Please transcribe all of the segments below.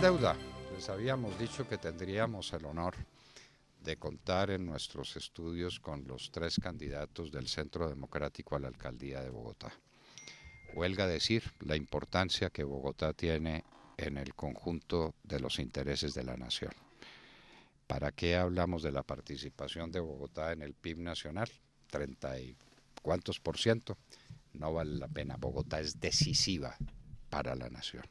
deuda. Les habíamos dicho que tendríamos el honor de contar en nuestros estudios con los tres candidatos del Centro Democrático a la Alcaldía de Bogotá. Huelga decir la importancia que Bogotá tiene en el conjunto de los intereses de la nación. ¿Para qué hablamos de la participación de Bogotá en el PIB nacional? Treinta y cuántos por ciento. No vale la pena. Bogotá es decisiva para la nación.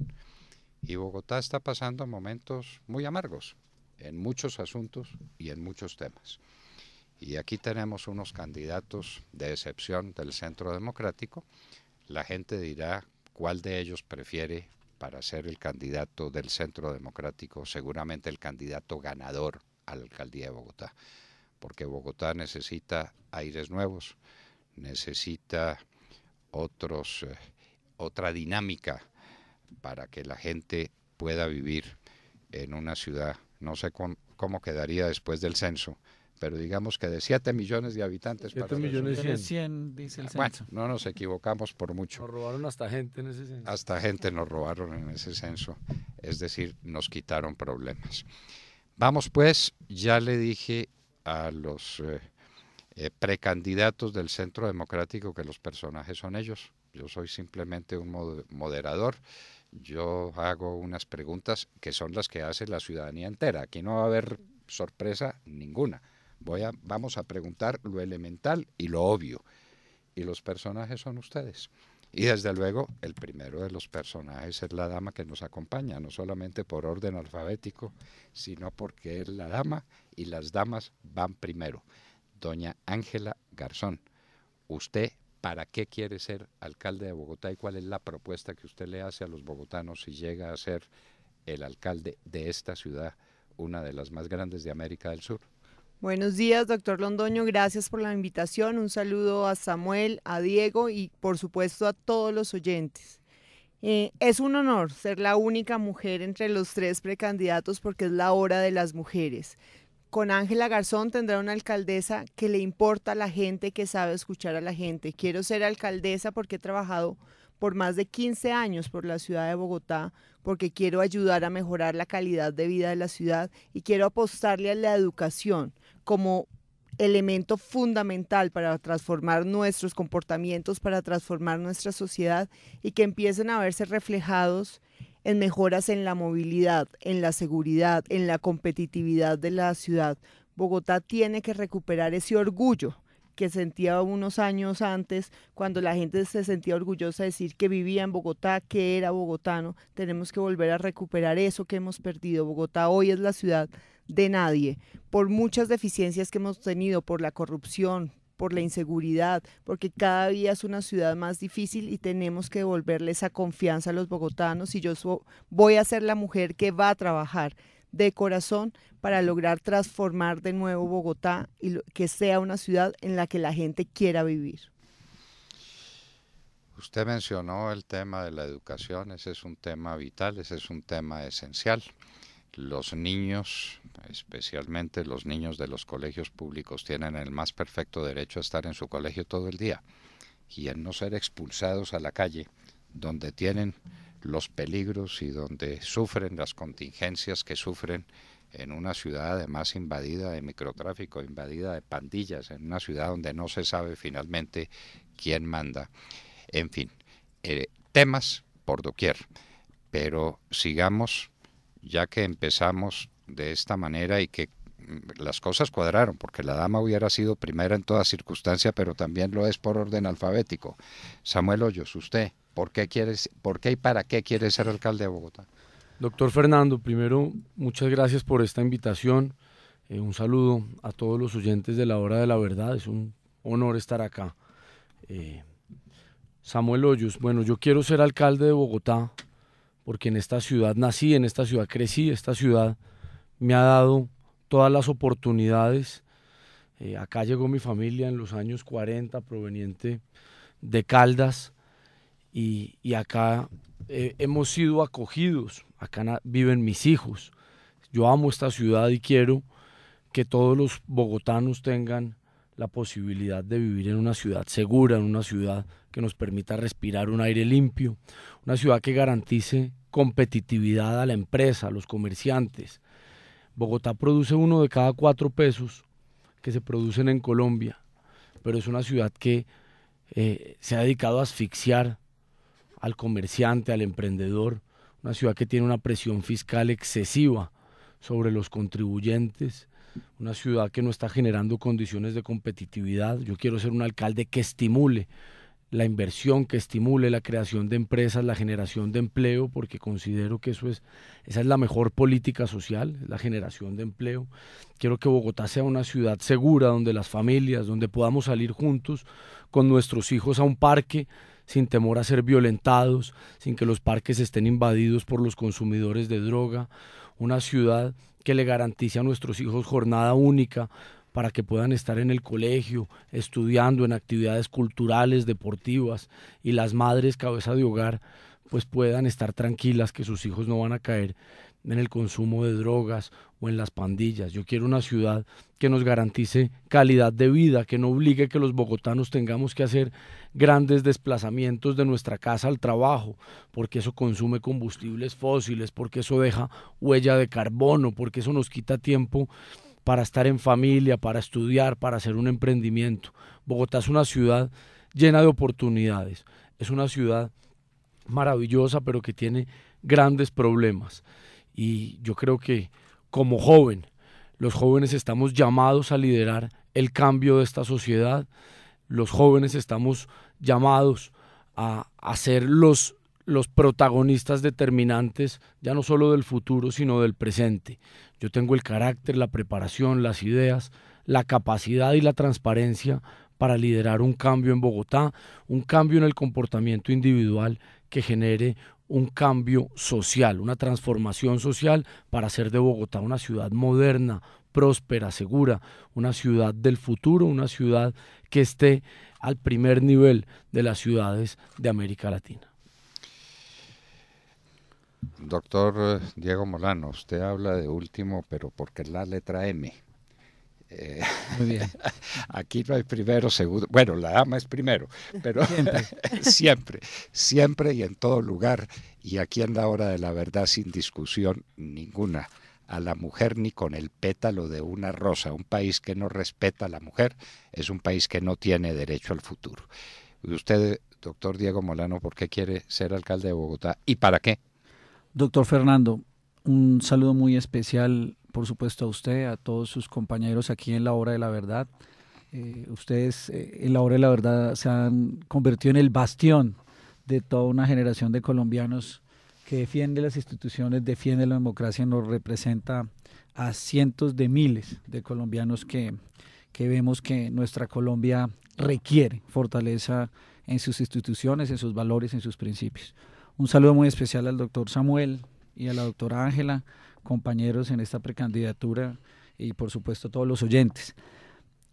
Y Bogotá está pasando momentos muy amargos en muchos asuntos y en muchos temas. Y aquí tenemos unos candidatos de excepción del Centro Democrático. La gente dirá cuál de ellos prefiere para ser el candidato del Centro Democrático, seguramente el candidato ganador a la alcaldía de Bogotá. Porque Bogotá necesita aires nuevos, necesita otros, eh, otra dinámica para que la gente pueda vivir en una ciudad. No sé cómo quedaría después del censo, pero digamos que de 7 millones de habitantes... 7 millones 100. 100, dice el censo. no nos equivocamos por mucho. Nos robaron hasta gente en ese censo. Hasta gente nos robaron en ese censo, es decir, nos quitaron problemas. Vamos pues, ya le dije a los eh, eh, precandidatos del Centro Democrático que los personajes son ellos. Yo soy simplemente un moderador yo hago unas preguntas que son las que hace la ciudadanía entera. Aquí no va a haber sorpresa ninguna. Voy a, vamos a preguntar lo elemental y lo obvio. Y los personajes son ustedes. Y desde luego, el primero de los personajes es la dama que nos acompaña, no solamente por orden alfabético, sino porque es la dama y las damas van primero. Doña Ángela Garzón, usted para qué quiere ser alcalde de Bogotá y cuál es la propuesta que usted le hace a los bogotanos si llega a ser el alcalde de esta ciudad, una de las más grandes de América del Sur. Buenos días, doctor Londoño. Gracias por la invitación. Un saludo a Samuel, a Diego y por supuesto a todos los oyentes. Eh, es un honor ser la única mujer entre los tres precandidatos porque es la hora de las mujeres con Ángela Garzón tendrá una alcaldesa que le importa a la gente, que sabe escuchar a la gente. Quiero ser alcaldesa porque he trabajado por más de 15 años por la ciudad de Bogotá, porque quiero ayudar a mejorar la calidad de vida de la ciudad y quiero apostarle a la educación como elemento fundamental para transformar nuestros comportamientos, para transformar nuestra sociedad y que empiecen a verse reflejados en mejoras en la movilidad, en la seguridad, en la competitividad de la ciudad. Bogotá tiene que recuperar ese orgullo que sentía unos años antes, cuando la gente se sentía orgullosa de decir que vivía en Bogotá, que era bogotano. Tenemos que volver a recuperar eso que hemos perdido. Bogotá hoy es la ciudad de nadie, por muchas deficiencias que hemos tenido, por la corrupción, por la inseguridad, porque cada día es una ciudad más difícil y tenemos que devolverle esa confianza a los bogotanos y yo voy a ser la mujer que va a trabajar de corazón para lograr transformar de nuevo Bogotá y que sea una ciudad en la que la gente quiera vivir. Usted mencionó el tema de la educación, ese es un tema vital, ese es un tema esencial los niños, especialmente los niños de los colegios públicos, tienen el más perfecto derecho a estar en su colegio todo el día y a no ser expulsados a la calle, donde tienen los peligros y donde sufren las contingencias que sufren en una ciudad además invadida de microtráfico, invadida de pandillas, en una ciudad donde no se sabe finalmente quién manda. En fin, eh, temas por doquier, pero sigamos ya que empezamos de esta manera y que mm, las cosas cuadraron, porque la dama hubiera sido primera en toda circunstancia, pero también lo es por orden alfabético. Samuel Hoyos, usted, ¿por qué, quieres, ¿por qué y para qué quiere ser alcalde de Bogotá? Doctor Fernando, primero, muchas gracias por esta invitación. Eh, un saludo a todos los oyentes de la Hora de la Verdad. Es un honor estar acá. Eh, Samuel Hoyos, bueno, yo quiero ser alcalde de Bogotá porque en esta ciudad nací, en esta ciudad crecí, esta ciudad me ha dado todas las oportunidades. Eh, acá llegó mi familia en los años 40, proveniente de Caldas, y, acá eh, hemos sido acogidos, acá viven mis hijos. Yo amo esta ciudad y quiero que todos los bogotanos tengan la posibilidad de vivir en una ciudad segura, en una ciudad que nos permita respirar un aire limpio, una ciudad que garantice competitividad a la empresa, a los comerciantes. Bogotá produce uno de cada cuatro pesos que se producen en Colombia, pero es una ciudad que eh, se ha dedicado a asfixiar al comerciante, al emprendedor, una ciudad que tiene una presión fiscal excesiva sobre los contribuyentes, una ciudad que no está generando condiciones de competitividad. Yo quiero ser un alcalde que estimule la inversión, que estimule la creación de empresas, la generación de empleo, porque considero que eso es, esa es la mejor política social, la generación de empleo. Quiero que Bogotá sea una ciudad segura, donde las familias, donde podamos salir juntos con nuestros hijos a un parque sin temor a ser violentados, sin que los parques estén invadidos por los consumidores de droga, una ciudad que le garantice a nuestros hijos jornada única para que puedan estar en el colegio, estudiando en actividades culturales, deportivas, y las madres cabeza de hogar pues puedan estar tranquilas que sus hijos no van a caer en el consumo de drogas o en las pandillas. Yo quiero una ciudad que nos garantice calidad de vida, que no obligue que los bogotanos tengamos que hacer grandes desplazamientos de nuestra casa al trabajo, porque eso consume combustibles fósiles, porque eso deja huella de carbono, porque eso nos quita tiempo para estar en familia, para estudiar, para hacer un emprendimiento. Bogotá es una ciudad llena de oportunidades, es una ciudad maravillosa, pero que tiene grandes problemas y yo creo que como joven, los jóvenes estamos llamados a liderar el cambio de esta sociedad, los jóvenes estamos llamados a, ser los, los protagonistas determinantes, ya no solo del futuro, sino del presente. Yo tengo el carácter, la preparación, las ideas, la capacidad y la transparencia para liderar un cambio en Bogotá, un cambio en el comportamiento individual que genere un cambio social, una transformación social para hacer de Bogotá una ciudad moderna, próspera, segura, una ciudad del futuro, una ciudad que esté al primer nivel de las ciudades de América Latina. Doctor eh, Diego Molano, usted habla de último, pero porque es la letra M. Eh, muy bien. Aquí no hay primero, segundo. Bueno, la dama es primero, pero siempre. siempre, y en todo lugar. Y aquí anda la hora de la verdad, sin discusión ninguna, a la mujer ni con el pétalo de una rosa. Un país que no respeta a la mujer es un país que no tiene derecho al futuro. usted, doctor Diego Molano, ¿por qué quiere ser alcalde de Bogotá y para qué? Doctor Fernando, un saludo muy especial por supuesto a usted, a todos sus compañeros aquí en la Hora de la Verdad. Eh, ustedes eh, en la Hora de la Verdad se han convertido en el bastión de toda una generación de colombianos que defiende las instituciones, defiende la democracia, nos representa a cientos de miles de colombianos que, que vemos que nuestra Colombia requiere fortaleza en sus instituciones, en sus valores, en sus principios. Un saludo muy especial al doctor Samuel y a la doctora Ángela, compañeros en esta precandidatura y por supuesto todos los oyentes.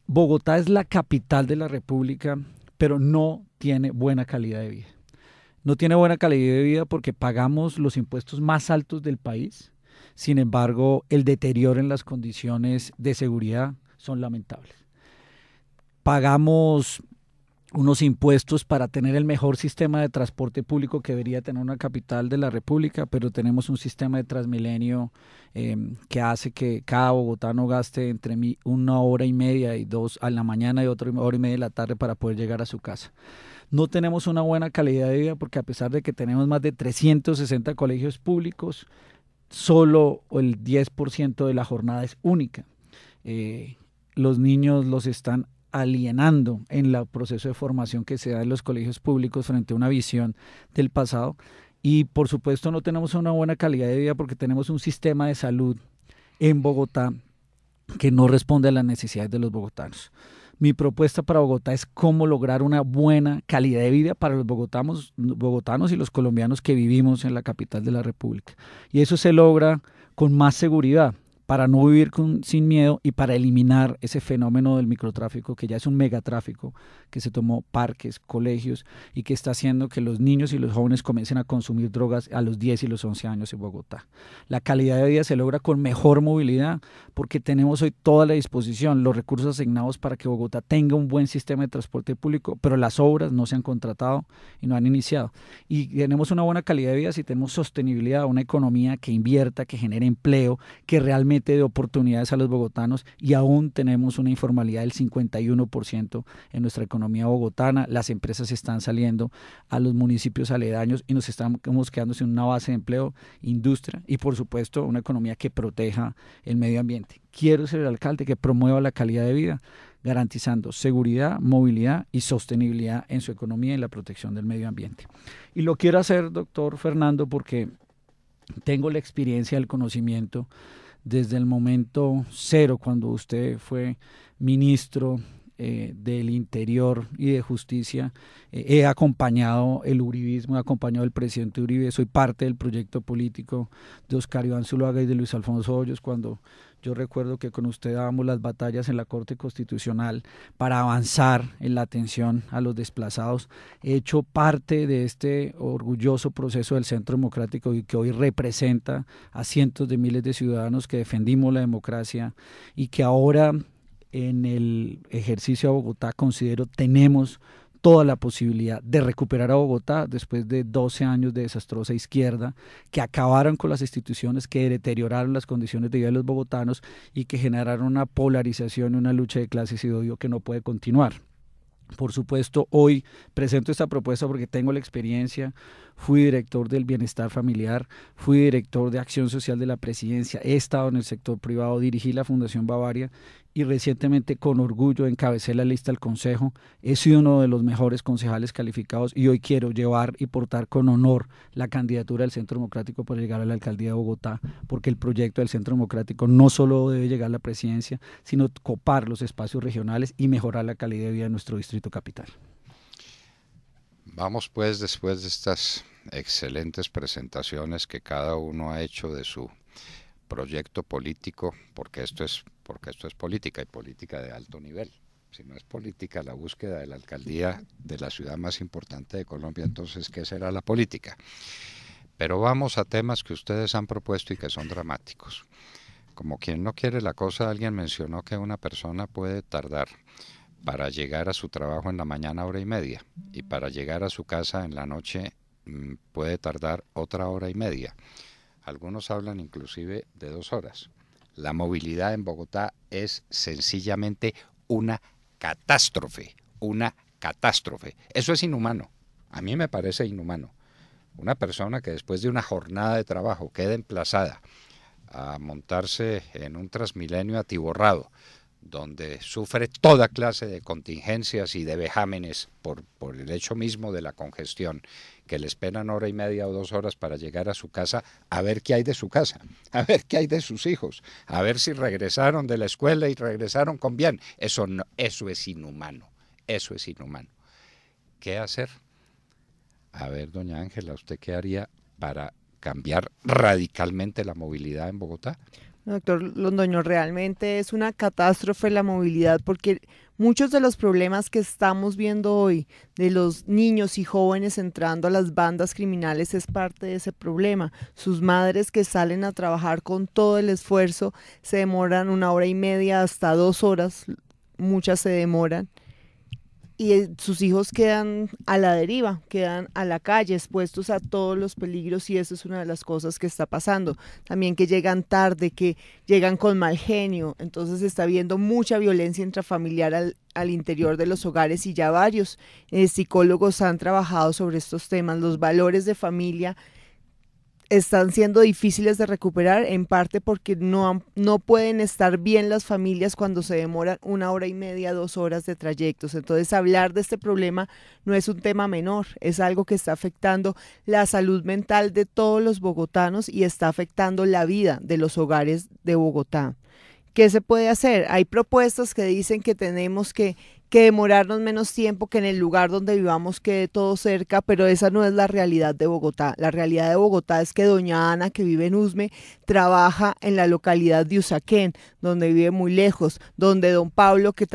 Bogotá es la capital de la República, pero no tiene buena calidad de vida. No tiene buena calidad de vida porque pagamos los impuestos más altos del país. Sin embargo, el deterioro en las condiciones de seguridad son lamentables. Pagamos unos impuestos para tener el mejor sistema de transporte público que debería tener una capital de la República, pero tenemos un sistema de Transmilenio em, que hace que cada bogotano gaste entre una hora y media y dos a la mañana y otra hora y media de la tarde para poder llegar a su casa. No tenemos una buena calidad de vida porque a pesar de que tenemos más de 360 colegios públicos, solo el 10% de la jornada es única. Eh, los niños los están alienando en el proceso de formación que se da en los colegios públicos frente a una visión del pasado. Y por supuesto no tenemos una buena calidad de vida porque tenemos un sistema de salud en Bogotá que no responde a las necesidades de los bogotanos. Mi propuesta para Bogotá es cómo lograr una buena calidad de vida para los bogotanos, bogotanos y los colombianos que vivimos en la capital de la República. Y eso se logra con más seguridad, para no vivir sin miedo y para eliminar ese fenómeno del microtráfico que ya es un megatráfico que se tomó parques, colegios y que está haciendo que los niños y los jóvenes comiencen a consumir drogas a los 10 y los 11 años en Bogotá. La calidad de vida se logra con mejor movilidad porque tenemos hoy toda la disposición, los recursos asignados para que Bogotá tenga un buen sistema de transporte público, pero las obras no se han contratado y no han iniciado. Y tenemos una buena calidad de vida si tenemos sostenibilidad, una economía que invierta, que genere empleo, que realmente de oportunidades a los bogotanos y aún tenemos una informalidad del 51% en nuestra economía bogotana. Las empresas están saliendo a los municipios aledaños y nos estamos quedando sin una base de empleo, industria y por supuesto una economía que proteja el medio ambiente. Quiero ser el alcalde que promueva la calidad de vida garantizando seguridad, movilidad y sostenibilidad en su economía y la protección del medio ambiente. Y lo quiero hacer, doctor Fernando, porque tengo la experiencia, el conocimiento desde el momento cero, cuando usted fue ministro eh, del Interior y de Justicia. Eh, he acompañado el Uribismo, he acompañado al presidente Uribe, soy parte del proyecto político de Oscar Iván Zuluaga y de Luis Alfonso Hoyos cuando yo recuerdo que con usted dábamos las batallas en la Corte Constitucional para avanzar en la atención a los desplazados. He hecho parte de este orgulloso proceso del Centro Democrático y que hoy representa a cientos de miles de ciudadanos que defendimos la democracia y que ahora en el ejercicio a Bogotá considero tenemos toda la posibilidad de recuperar a Bogotá después de 12 años de desastrosa izquierda, que acabaron con las instituciones, que deterioraron las condiciones de vida de los bogotanos y que generaron una polarización, y una lucha de clases y odio que no puede continuar. Por supuesto, hoy presento esta propuesta porque tengo la experiencia, fui director del bienestar familiar, fui director de acción social de la presidencia, he estado en el sector privado, dirigí la Fundación Bavaria y recientemente con orgullo encabecé la lista al Consejo. He sido uno de los mejores concejales calificados y hoy quiero llevar y portar con honor la candidatura del Centro Democrático para llegar a la alcaldía de Bogotá, porque el proyecto del Centro Democrático no solo debe llegar a la presidencia, sino copar los espacios regionales y mejorar la calidad de vida de nuestro distrito capital. Vamos pues después de estas excelentes presentaciones que cada uno ha hecho de su proyecto político, porque esto es, porque esto es política y política de alto nivel. Si no es política la búsqueda de la alcaldía de la ciudad más importante de Colombia, entonces ¿qué será la política? Pero vamos a temas que ustedes han propuesto y que son dramáticos. Como quien no quiere la cosa, alguien mencionó que una persona puede tardar para llegar a su trabajo en la mañana hora y media y para llegar a su casa en la noche mm, puede tardar otra hora y media algunos hablan inclusive de dos horas. La movilidad en Bogotá es sencillamente una catástrofe, una catástrofe. Eso es inhumano. A mí me parece inhumano. Una persona que después de una jornada de trabajo queda emplazada a montarse en un transmilenio atiborrado, donde sufre toda clase de contingencias y de vejámenes por, por el hecho mismo de la congestión que le esperan hora y media o dos horas para llegar a su casa, a ver qué hay de su casa, a ver qué hay de sus hijos, a ver si regresaron de la escuela y regresaron con bien. Eso, no, eso es inhumano, eso es inhumano. ¿Qué hacer? A ver, doña Ángela, ¿usted qué haría para cambiar radicalmente la movilidad en Bogotá? Doctor Londoño, realmente es una catástrofe la movilidad porque muchos de los problemas que estamos viendo hoy de los niños y jóvenes entrando a las bandas criminales es parte de ese problema. Sus madres que salen a trabajar con todo el esfuerzo se demoran una hora y media hasta dos horas, muchas se demoran y eh, sus hijos quedan a la deriva, quedan a la calle, expuestos a todos los peligros y eso es una de las cosas que está pasando. También que llegan tarde, que llegan con mal genio, entonces está habiendo mucha violencia intrafamiliar al, interior de los hogares y ya varios eh, psicólogos han trabajado sobre estos temas, los valores de familia están siendo difíciles de recuperar, en parte porque no, no pueden estar bien las familias cuando se demoran una hora y media, dos horas de trayectos. Entonces, hablar de este problema no es un tema menor, es algo que está afectando la salud mental de todos los bogotanos y está afectando la vida de los hogares de Bogotá. ¿Qué se puede hacer? Hay propuestas que dicen que tenemos que que demorarnos menos tiempo, que en el lugar donde vivamos quede todo cerca, pero esa no es la realidad de Bogotá. La realidad de Bogotá es que doña Ana, que vive en Usme, trabaja en la localidad de Usaquén, donde vive muy lejos, donde don Pablo, que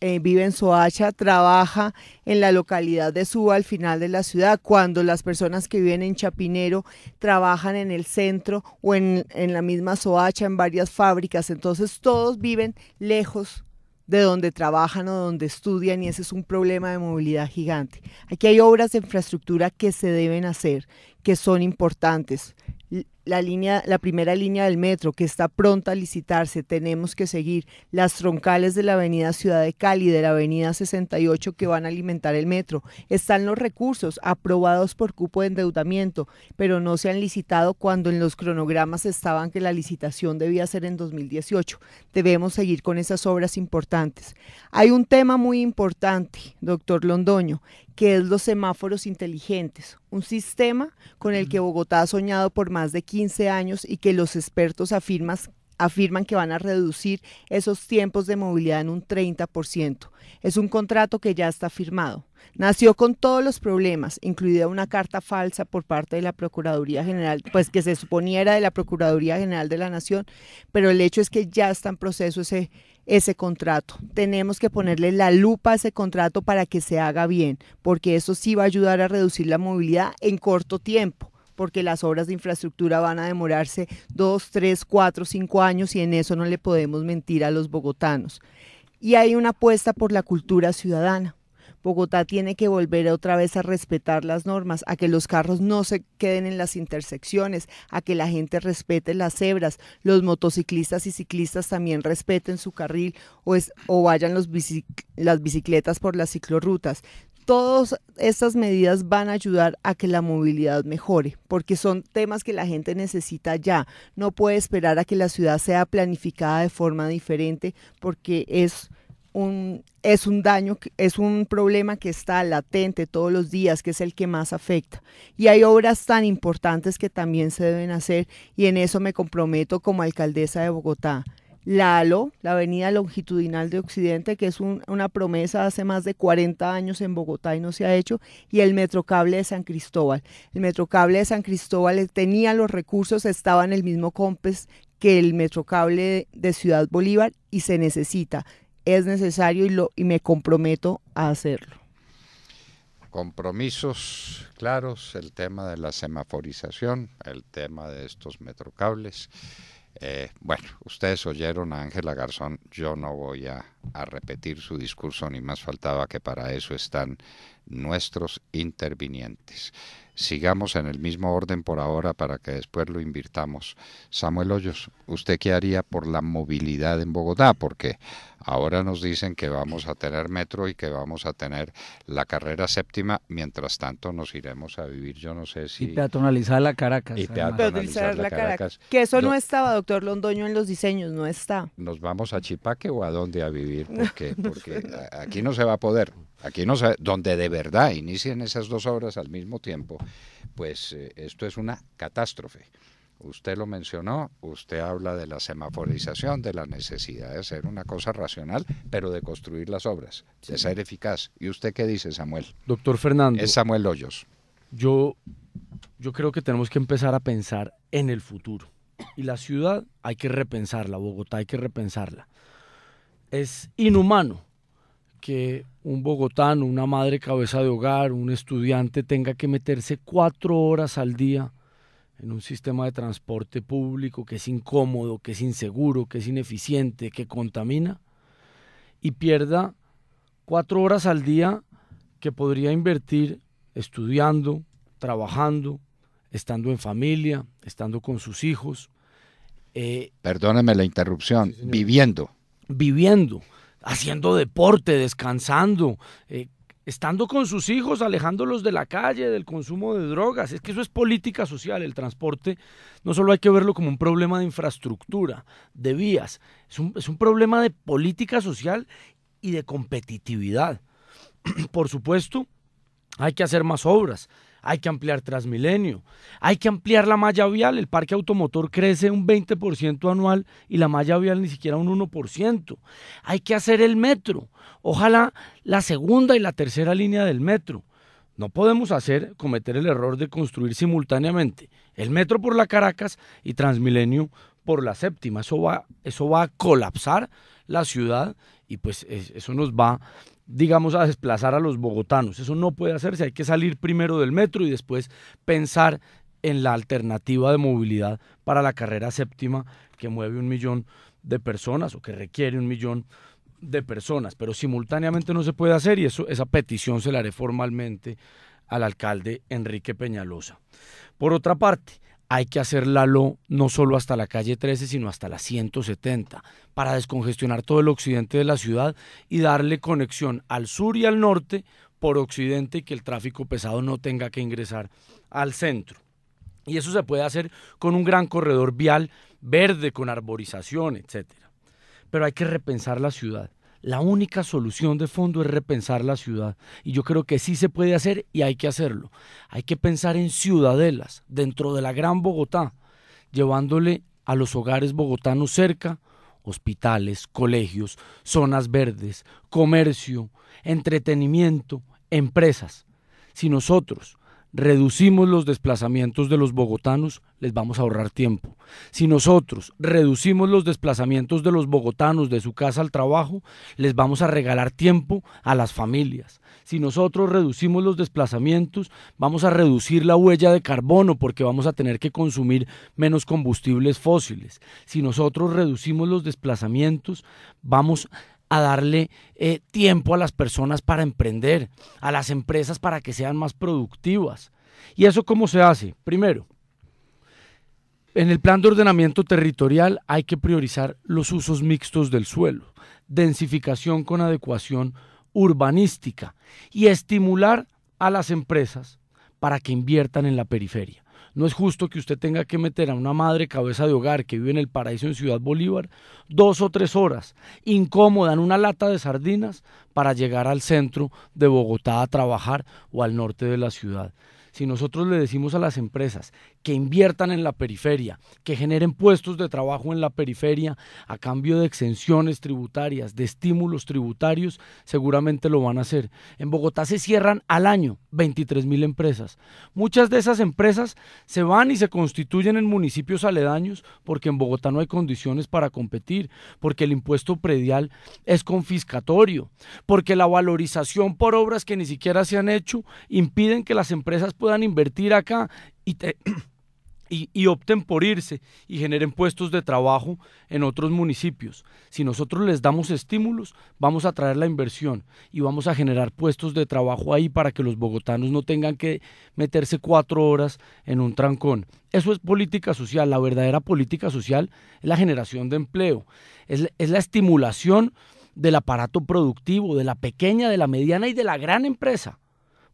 eh, vive en Soacha, trabaja en la localidad de Suba, al final de la ciudad, cuando las personas que viven en Chapinero trabajan en el centro o en, en la misma Soacha, en varias fábricas. Entonces todos viven lejos de donde trabajan o donde estudian y ese es un problema de movilidad gigante. Aquí hay obras de infraestructura que se deben hacer, que son importantes la línea, la primera línea del metro que está pronta a licitarse, tenemos que seguir las troncales de la Avenida Ciudad de Cali, de la Avenida 68 que van a alimentar el metro. Están los recursos aprobados por cupo de endeudamiento, pero no se han licitado cuando en los cronogramas estaban que la licitación debía ser en 2018. Debemos seguir con esas obras importantes. Hay un tema muy importante, doctor Londoño, que es los semáforos inteligentes, un sistema con el que Bogotá ha soñado por más de 15 años y que los expertos afirman, que van a reducir esos tiempos de movilidad en un 30%. Es un contrato que ya está firmado. Nació con todos los problemas, incluida una carta falsa por parte de la Procuraduría General, pues que se suponiera de la Procuraduría General de la Nación, pero el hecho es que ya está en proceso ese ese contrato. Tenemos que ponerle la lupa a ese contrato para que se haga bien, porque eso sí va a ayudar a reducir la movilidad en corto tiempo porque las obras de infraestructura van a demorarse dos, tres, cuatro, cinco años y en eso no le podemos mentir a los bogotanos. Y hay una apuesta por la cultura ciudadana Bogotá tiene que volver otra vez a respetar las normas, a que los carros no se queden en las intersecciones, a que la gente respete las cebras, los motociclistas y ciclistas también respeten su carril o, vayan las bicicletas por las ciclorrutas. Todas estas medidas van a ayudar a que la movilidad mejore, porque son temas que la gente necesita ya. No puede esperar a que la ciudad sea planificada de forma diferente, porque es es un daño, es un problema que está latente todos los días, que es el que más afecta. Y hay obras tan importantes que también se deben hacer y en eso me comprometo como alcaldesa de Bogotá. La ALO, la Avenida Longitudinal de Occidente, que es una promesa hace más de 40 años en Bogotá y no se ha hecho, y el Metrocable de San Cristóbal. El Metrocable de San Cristóbal eh, tenía los recursos, estaba en el mismo COMPES que el Metrocable de Ciudad Bolívar y se necesita es necesario y, lo, y me comprometo a hacerlo. Compromisos claros, el tema de la semaforización, el tema de estos metrocables. Eh, bueno, ustedes oyeron a Ángela Garzón, yo no voy a, repetir su discurso, ni más faltaba que para eso están nuestros intervinientes sigamos en el mismo orden por ahora para que después lo invirtamos. Samuel Hoyos, ¿usted qué haría por la movilidad en Bogotá? Porque ahora nos dicen que vamos a tener metro y que vamos a tener la carrera séptima, mientras tanto nos iremos a vivir, yo no sé si... Y peatonalizar la Caracas. Y peatonalizar la Caracas. Que eso no estaba, doctor Londoño, en los diseños, no está. ¿Nos vamos a Chipaque o a dónde a vivir? porque aquí no se va a poder. Aquí no sabe, donde de verdad inicien esas dos obras al mismo tiempo, pues eh, esto es una catástrofe. Usted lo mencionó, usted habla de la semaforización, de la necesidad de hacer una cosa racional, pero de construir las obras, de ser eficaz. ¿Y usted qué dice, Samuel? Doctor Fernando. Es Samuel Hoyos. Yo, yo creo que tenemos que empezar a pensar en el futuro. Y la ciudad hay que repensarla, Bogotá hay que repensarla. Es inhumano que un bogotano, una madre cabeza de hogar, un estudiante tenga que meterse cuatro horas al día en un sistema de transporte público que es incómodo, que es inseguro, que es ineficiente, que contamina, y pierda cuatro horas al día que podría invertir estudiando, trabajando, estando en familia, estando con sus hijos. Eh, Perdóneme la interrupción, viviendo. Viviendo, haciendo deporte, descansando, eh, estando con sus hijos, alejándolos de la calle, del consumo de drogas. Es que eso es política social, el transporte. No solo hay que verlo como un problema de infraestructura, de vías, es un problema de política social y de competitividad. Por supuesto, hay que hacer más obras hay que ampliar Transmilenio, hay que ampliar la malla vial, el parque automotor crece un 20% anual y la malla vial ni siquiera un 1%, hay que hacer el metro, ojalá la segunda y la tercera línea del metro. No podemos hacer, cometer el error de construir simultáneamente el metro por la Caracas y Transmilenio por la séptima. Eso va, eso va a colapsar la ciudad y pues eso nos va digamos, a desplazar a los bogotanos. Eso no puede hacerse, hay que salir primero del metro y después pensar en la alternativa de movilidad para la carrera séptima que mueve un millón de personas o que requiere un millón de personas, pero simultáneamente no se puede hacer y eso, esa petición se la haré formalmente al alcalde Enrique Peñalosa. Por otra parte, hay que hacer no solo hasta la calle 13, sino hasta la 170, para descongestionar todo el occidente de la ciudad y darle conexión al sur y al norte por occidente y que el tráfico pesado no tenga que ingresar al centro. Y eso se puede hacer con un gran corredor vial verde, con arborización, etc. Pero hay que repensar la ciudad. La única solución de fondo es repensar la ciudad. Y yo creo que sí se puede hacer y hay que hacerlo. Hay que pensar en ciudadelas dentro de la gran Bogotá, llevándole a los hogares bogotanos cerca hospitales, colegios, zonas verdes, comercio, entretenimiento, empresas. Si nosotros reducimos los desplazamientos de los bogotanos, les vamos a ahorrar tiempo. Si nosotros reducimos los desplazamientos de los bogotanos de su casa al trabajo, les vamos a regalar tiempo a las familias. Si nosotros reducimos los desplazamientos, vamos a reducir la huella de carbono porque vamos a tener que consumir menos combustibles fósiles. Si nosotros reducimos los desplazamientos, vamos a a darle eh, tiempo a las personas para emprender, a las empresas para que sean más productivas. ¿Y eso cómo se hace? Primero, en el plan de ordenamiento territorial hay que priorizar los usos mixtos del suelo, densificación con adecuación urbanística y estimular a las empresas para que inviertan en la periferia. No es justo que usted tenga que meter a una madre cabeza de hogar que vive en el paraíso en Ciudad Bolívar dos o tres horas incómoda en una lata de sardinas para llegar al centro de Bogotá a trabajar o al norte de la ciudad. Si nosotros le decimos a las empresas que inviertan en la periferia, que generen puestos de trabajo en la periferia a cambio de exenciones tributarias, de estímulos tributarios, seguramente lo van a hacer. En Bogotá se cierran al año 23 mil empresas. Muchas de esas empresas se van y se constituyen en municipios aledaños porque en Bogotá no hay condiciones para competir, porque el impuesto predial es confiscatorio, porque la valorización por obras que ni siquiera se han hecho impiden que las empresas puedan invertir acá y te y, opten por irse y generen puestos de trabajo en otros municipios. Si nosotros les damos estímulos, vamos a traer la inversión y vamos a generar puestos de trabajo ahí para que los bogotanos no tengan que meterse cuatro horas en un trancón. Eso es política social. La verdadera política social es la generación de empleo, es la estimulación del aparato productivo, de la pequeña, de la mediana y de la gran empresa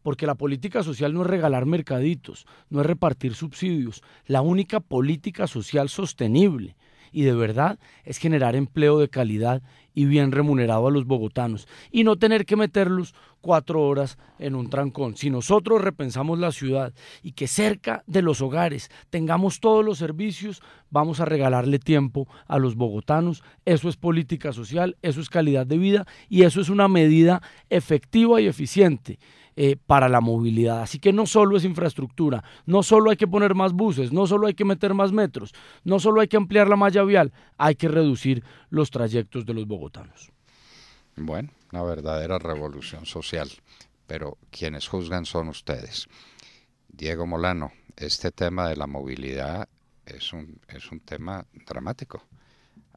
porque la política social no es regalar mercaditos, no es repartir subsidios. La única política social sostenible y de verdad es generar empleo de calidad y bien remunerado a los bogotanos y no tener que meterlos cuatro horas en un trancón. Si nosotros repensamos la ciudad y que cerca de los hogares tengamos todos los servicios, vamos a regalarle tiempo a los bogotanos. Eso es política social, eso es calidad de vida y eso es una medida efectiva y eficiente eh, para la movilidad. Así que no solo es infraestructura, no solo hay que poner más buses, no solo hay que meter más metros, no solo hay que ampliar la malla vial, hay que reducir los trayectos de los bogotanos. Bueno, una verdadera revolución social, pero quienes juzgan son ustedes. Diego Molano, este tema de la movilidad es un, es un tema dramático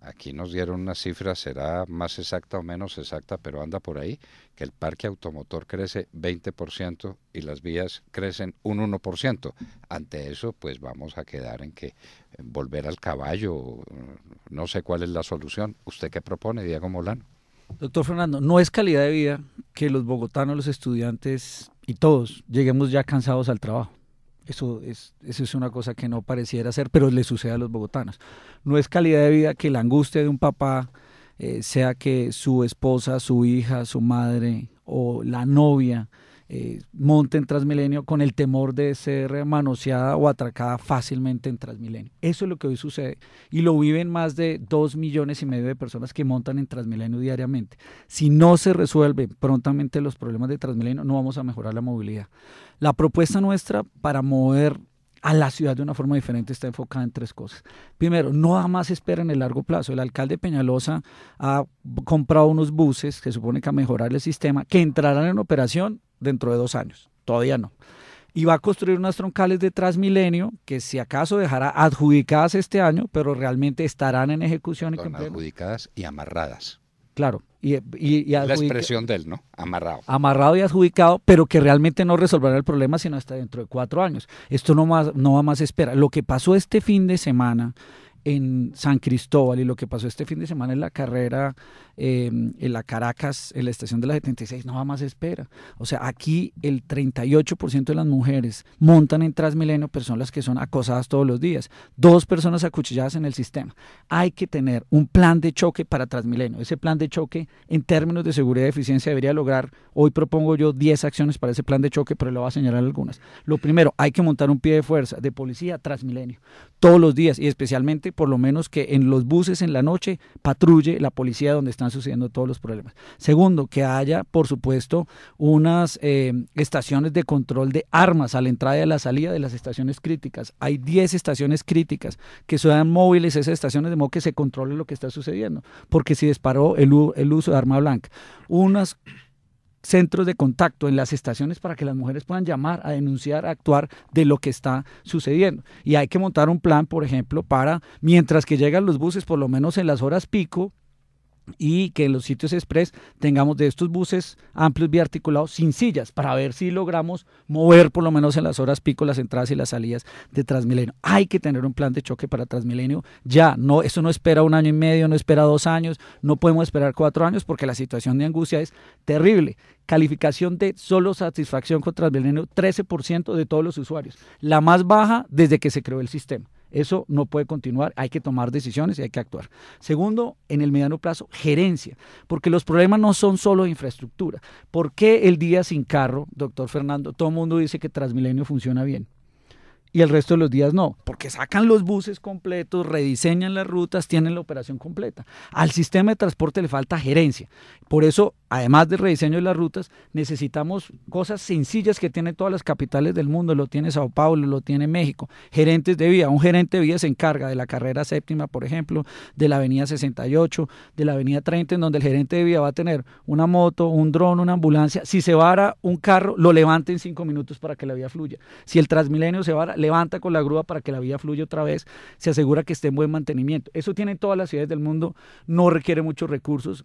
aquí nos dieron una cifra, será más exacta o menos exacta, pero anda por ahí, que el parque automotor crece 20% y las vías crecen un 1%. Ante eso, pues vamos a quedar en que eh, volver al caballo, mm, no sé cuál es la solución. ¿Usted qué propone, Diego Molano? Doctor Fernando, no es calidad de vida que los bogotanos, los estudiantes y todos lleguemos ya cansados al trabajo. Eso es, eso es una cosa que no pareciera ser, pero le sucede a los bogotanos. No es calidad de vida que la angustia de un papá eh, sea que su esposa, su hija, su madre o la novia eh, monte en Transmilenio con el temor de ser manoseada o atracada fácilmente en Transmilenio. Eso es lo que hoy sucede y lo viven más de dos millones y medio de personas que montan en Transmilenio diariamente. Si no se resuelven prontamente los problemas de Transmilenio, no vamos a mejorar la movilidad. La propuesta nuestra para mover a la ciudad de una forma diferente está enfocada en tres cosas. Primero, no más espera en el largo plazo. El alcalde Peñalosa ha comprado unos buses que supone que a mejorar el sistema, que entrarán en operación dentro de dos años, todavía no. Y va a construir unas troncales de Transmilenio que si acaso dejará adjudicadas este año, pero realmente estarán en ejecución. y adjudicadas y amarradas. Claro. Y, La expresión de él, ¿no? Amarrado. Amarrado y adjudicado, pero que realmente no resolverá el problema sino hasta dentro de cuatro años. Esto no, más, no va más espera. Lo que pasó este fin de semana en San Cristóbal y lo que pasó este fin de semana en la carrera, em, en la Caracas, en la estación de la 76, no va más espera. O sea, aquí el 38% de las mujeres montan en Transmilenio, pero son las que son acosadas todos los días. Dos personas acuchilladas en el sistema. Hay que tener un plan de choque para Transmilenio. Ese plan de choque, en términos de seguridad y eficiencia, debería lograr, hoy propongo yo 10 acciones para ese plan de choque, pero le voy a señalar algunas. Lo primero, hay que montar un pie de fuerza de policía Transmilenio, todos los días y especialmente por lo menos que en los buses en la noche patrulle la policía donde están sucediendo todos los problemas. Segundo, que haya, por supuesto, unas eh, estaciones de control de armas a la entrada y a la salida de las estaciones críticas. Hay 10 estaciones críticas que sean móviles esas estaciones de modo que se controle lo que está sucediendo, porque si disparó el, el uso de arma blanca, unas centros de contacto en las estaciones para que las mujeres puedan llamar a denunciar, a actuar de lo que está sucediendo. Y hay que montar un plan, por ejemplo, para, mientras que llegan los buses, por lo menos en las horas pico, y que en los sitios express tengamos de estos buses amplios biarticulados sin sillas para ver si logramos mover por lo menos en las horas pico las entradas y las salidas de Transmilenio. Hay que tener un plan de choque para Transmilenio ya, no, eso no espera un año y medio, no espera dos años, no podemos esperar cuatro años porque la situación de angustia es terrible. Calificación de solo satisfacción con Transmilenio 13% de todos los usuarios, la más baja desde que se creó el sistema. Eso no puede continuar, hay que tomar decisiones y hay que actuar. Segundo, en el mediano plazo, gerencia, porque los problemas no son solo infraestructura. ¿Por qué el día sin carro, doctor Fernando? Todo el mundo dice que Transmilenio funciona bien y el resto de los días no, porque sacan los buses completos, rediseñan las rutas, tienen la operación completa. Al sistema de transporte le falta gerencia. Por eso además del rediseño de las rutas, necesitamos cosas sencillas que tienen todas las capitales del mundo, lo tiene Sao Paulo, lo tiene México, gerentes de vía, un gerente de vía se encarga de la carrera séptima, por ejemplo, de la avenida 68, de la avenida 30, en donde el gerente de vía va a tener una moto, un dron, una ambulancia, si se vara un carro, lo levanta en cinco minutos para que la vía fluya, si el Transmilenio se vara, levanta con la grúa para que la vía fluya otra vez, se asegura que esté en buen mantenimiento, eso tiene todas las ciudades del mundo, no requiere muchos recursos,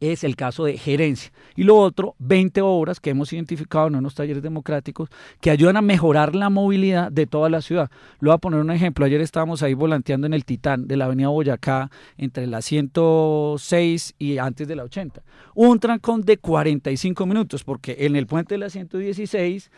es el caso de gerencia. Y lo otro, 20 obras que hemos identificado en unos talleres democráticos que ayudan a mejorar la movilidad de toda la ciudad. Lo voy a poner un ejemplo. Ayer estábamos ahí volanteando en el Titán de la Avenida Boyacá entre la 106 y antes de la 80. Un trancón de 45 minutos porque en el puente de la 116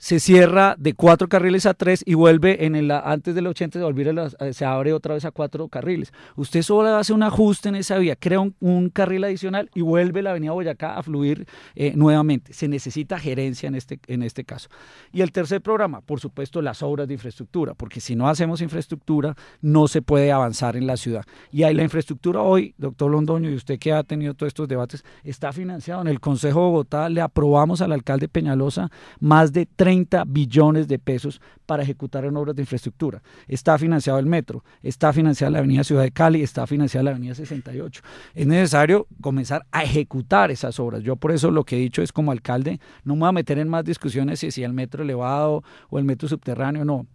se cierra de cuatro carriles a tres y vuelve en el antes del 80 se, eh, se abre otra vez a cuatro carriles. Usted solo hace un ajuste en esa vía, crea un, carril adicional y vuelve la avenida Boyacá a fluir eh, nuevamente. Se necesita gerencia en este, en este caso. Y el tercer programa, por supuesto, las obras de infraestructura, porque si no hacemos infraestructura no se puede avanzar en la ciudad. Y ahí la infraestructura hoy, doctor Londoño, y usted que ha tenido todos estos debates, está financiado. En el Consejo de Bogotá le aprobamos al alcalde Peñalosa más de 30 30 billones de pesos para ejecutar en obras de infraestructura. Está financiado el metro, está financiada la Avenida Ciudad de Cali, está financiada la Avenida 68. Es necesario comenzar a ejecutar esas obras. Yo por eso lo que he dicho es como alcalde, no me voy a meter en más discusiones si, si el metro elevado o el metro subterráneo, no.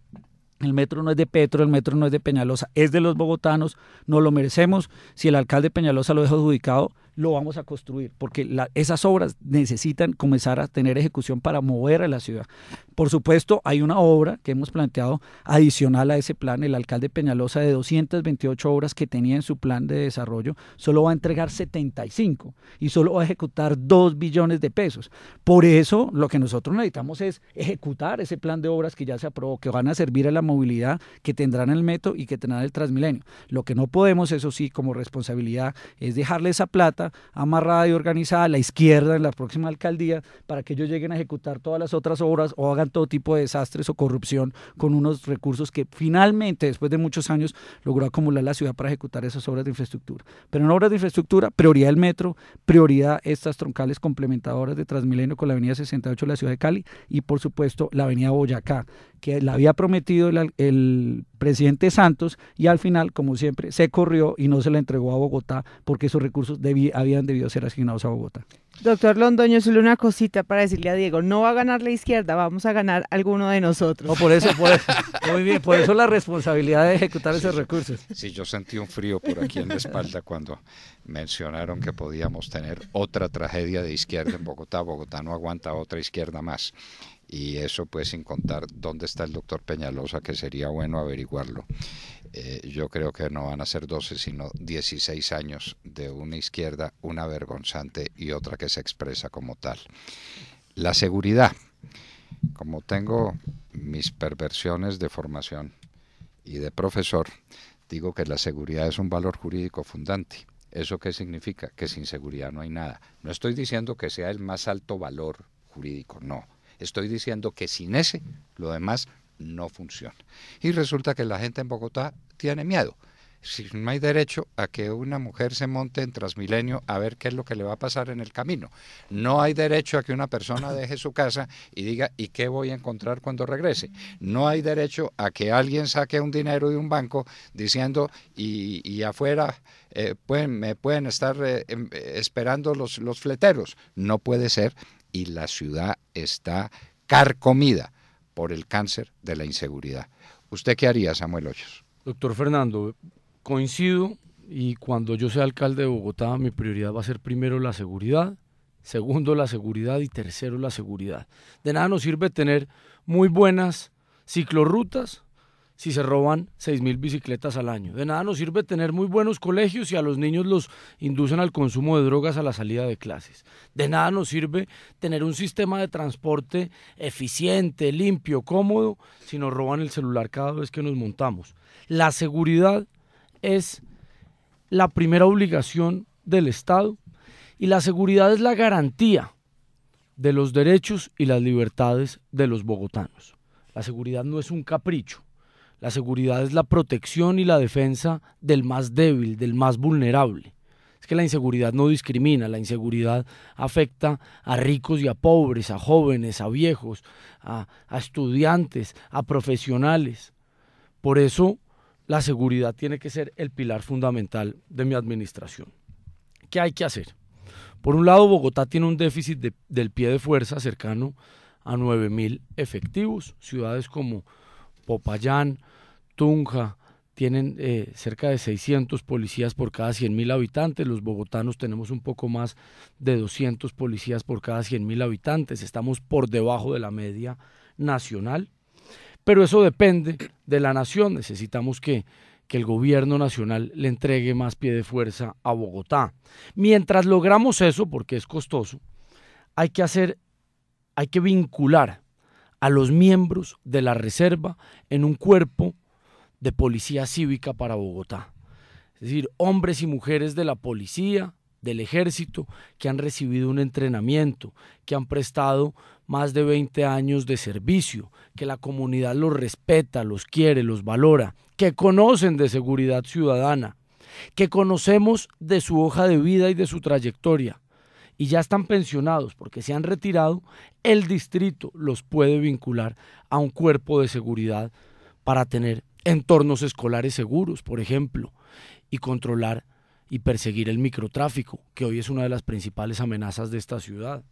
El metro no es de Petro, el metro no es de Peñalosa, es de los bogotanos, no lo merecemos. Si el alcalde Peñalosa lo deja adjudicado, lo vamos a construir, porque esas obras necesitan comenzar a tener ejecución para mover a la ciudad. Por supuesto, hay una obra que hemos planteado adicional a ese plan, el alcalde Peñalosa de 228 obras que tenía en su plan de desarrollo, solo va a entregar 75 y solo va a ejecutar 2 billones de pesos. Por eso, lo que nosotros necesitamos es ejecutar ese plan de obras que ya se aprobó, que van a servir a la movilidad, que tendrán el metro y que tendrán el Transmilenio. Lo que no podemos, eso sí, como responsabilidad, es dejarle esa plata amarrada y organizada, la izquierda en la próxima alcaldía, para que ellos lleguen a ejecutar todas las otras obras o hagan todo tipo de desastres o corrupción con unos recursos que finalmente, después de muchos años, logró acumular la ciudad para ejecutar esas obras de infraestructura. Pero en obras de infraestructura, prioridad el metro, prioridad estas troncales complementadoras de Transmilenio con la Avenida 68 de la ciudad de Cali y, por supuesto, la Avenida Boyacá, que la había prometido el, presidente Santos y al final, como siempre, se corrió y no se la entregó a Bogotá porque esos recursos habían debido ser asignados a Bogotá. Doctor Londoño, solo una cosita para decirle a Diego, no va a ganar la izquierda, vamos a ganar alguno de nosotros. por eso, por eso. Muy bien, por eso la responsabilidad de ejecutar esos recursos. Sí, yo sentí un frío por aquí en la espalda cuando mencionaron que podíamos tener otra tragedia de izquierda en Bogotá. Bogotá no aguanta otra izquierda más y eso pues sin contar dónde está el doctor Peñalosa, que sería bueno averiguarlo. Eh, yo creo que no van a ser 12, sino 16 años de una izquierda, una vergonzante y otra que se expresa como tal. La seguridad. Como tengo mis perversiones de formación y de profesor, digo que la seguridad es un valor jurídico fundante. ¿Eso qué significa? Que sin seguridad no hay nada. No estoy diciendo que sea el más alto valor jurídico, no Estoy diciendo que sin ese, lo demás no funciona. Y resulta que la gente en Bogotá tiene miedo. no hay derecho a que una mujer se monte en Transmilenio a ver qué es lo que le va a pasar en el camino. No hay derecho a que una persona deje su casa y diga, ¿y qué voy a encontrar cuando regrese? No hay derecho a que alguien saque un dinero de un banco diciendo, y, afuera eh, me pueden estar eh, em, eh, esperando los, los fleteros. No puede ser y la ciudad está carcomida por el cáncer de la inseguridad. ¿Usted qué haría, Samuel Hoyos? Doctor Fernando, coincido y cuando yo sea alcalde de Bogotá mi prioridad va a ser primero la seguridad, segundo la seguridad y tercero la seguridad. De nada nos sirve tener muy buenas ciclorrutas si se roban 6.000 bicicletas al año. De nada nos sirve tener muy buenos colegios si a los niños los inducen al consumo de drogas a la salida de clases. De nada nos sirve tener un sistema de transporte eficiente, limpio, cómodo, si nos roban el celular cada vez que nos montamos. La seguridad es la primera obligación del Estado y la seguridad es la garantía de los derechos y las libertades de los bogotanos. La seguridad no es un capricho, la seguridad es la protección y la defensa del más débil, del más vulnerable. Es que la inseguridad no discrimina, la inseguridad afecta a ricos y a pobres, a jóvenes, a viejos, a, estudiantes, a profesionales. Por eso la seguridad tiene que ser el pilar fundamental de mi administración. ¿Qué hay que hacer? Por un lado, Bogotá tiene un déficit del pie de fuerza cercano a 9.000 efectivos. Ciudades como Popayán, Tunja, tienen eh, cerca de 600 policías por cada 100.000 habitantes, los bogotanos tenemos un poco más de 200 policías por cada 100.000 habitantes, estamos por debajo de la media nacional, pero eso depende de la nación, necesitamos que, que el gobierno nacional le entregue más pie de fuerza a Bogotá. Mientras logramos eso, porque es costoso, hay que hacer, hay que vincular a los miembros de la reserva en un cuerpo de policía cívica para Bogotá. Es decir, hombres y mujeres de la policía, del ejército, que han recibido un entrenamiento, que han prestado más de 20 años de servicio, que la comunidad los respeta, los quiere, los valora, que conocen de seguridad ciudadana, que conocemos de su hoja de vida y de su trayectoria y ya están pensionados porque se han retirado, el distrito los puede vincular a un cuerpo de seguridad para tener entornos escolares seguros, por ejemplo, y controlar y perseguir el microtráfico, que hoy es una de las principales amenazas de esta ciudad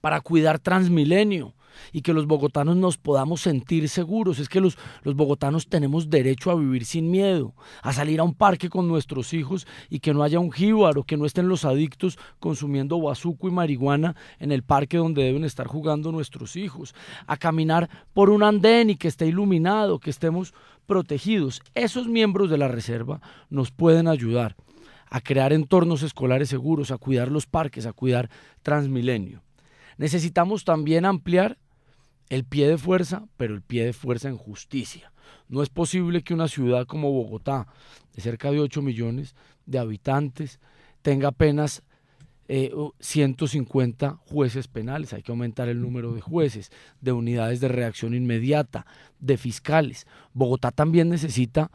para cuidar Transmilenio y que los bogotanos nos podamos sentir seguros. Es que los, bogotanos tenemos derecho a vivir sin miedo, a salir a un parque con nuestros hijos y que no haya un jíbaro, que no estén los adictos consumiendo bazuco y marihuana en el parque donde deben estar jugando nuestros hijos, a caminar por un andén y que esté iluminado, que estemos protegidos. Esos miembros de la reserva nos pueden ayudar a crear entornos escolares seguros, a cuidar los parques, a cuidar Transmilenio. Necesitamos también ampliar el pie de fuerza, pero el pie de fuerza en justicia. No es posible que una ciudad como Bogotá, de cerca de 8 millones de habitantes, tenga apenas 150 eh, jueces penales. Hay que aumentar el número de jueces, de unidades de reacción inmediata, de fiscales. Bogotá también necesita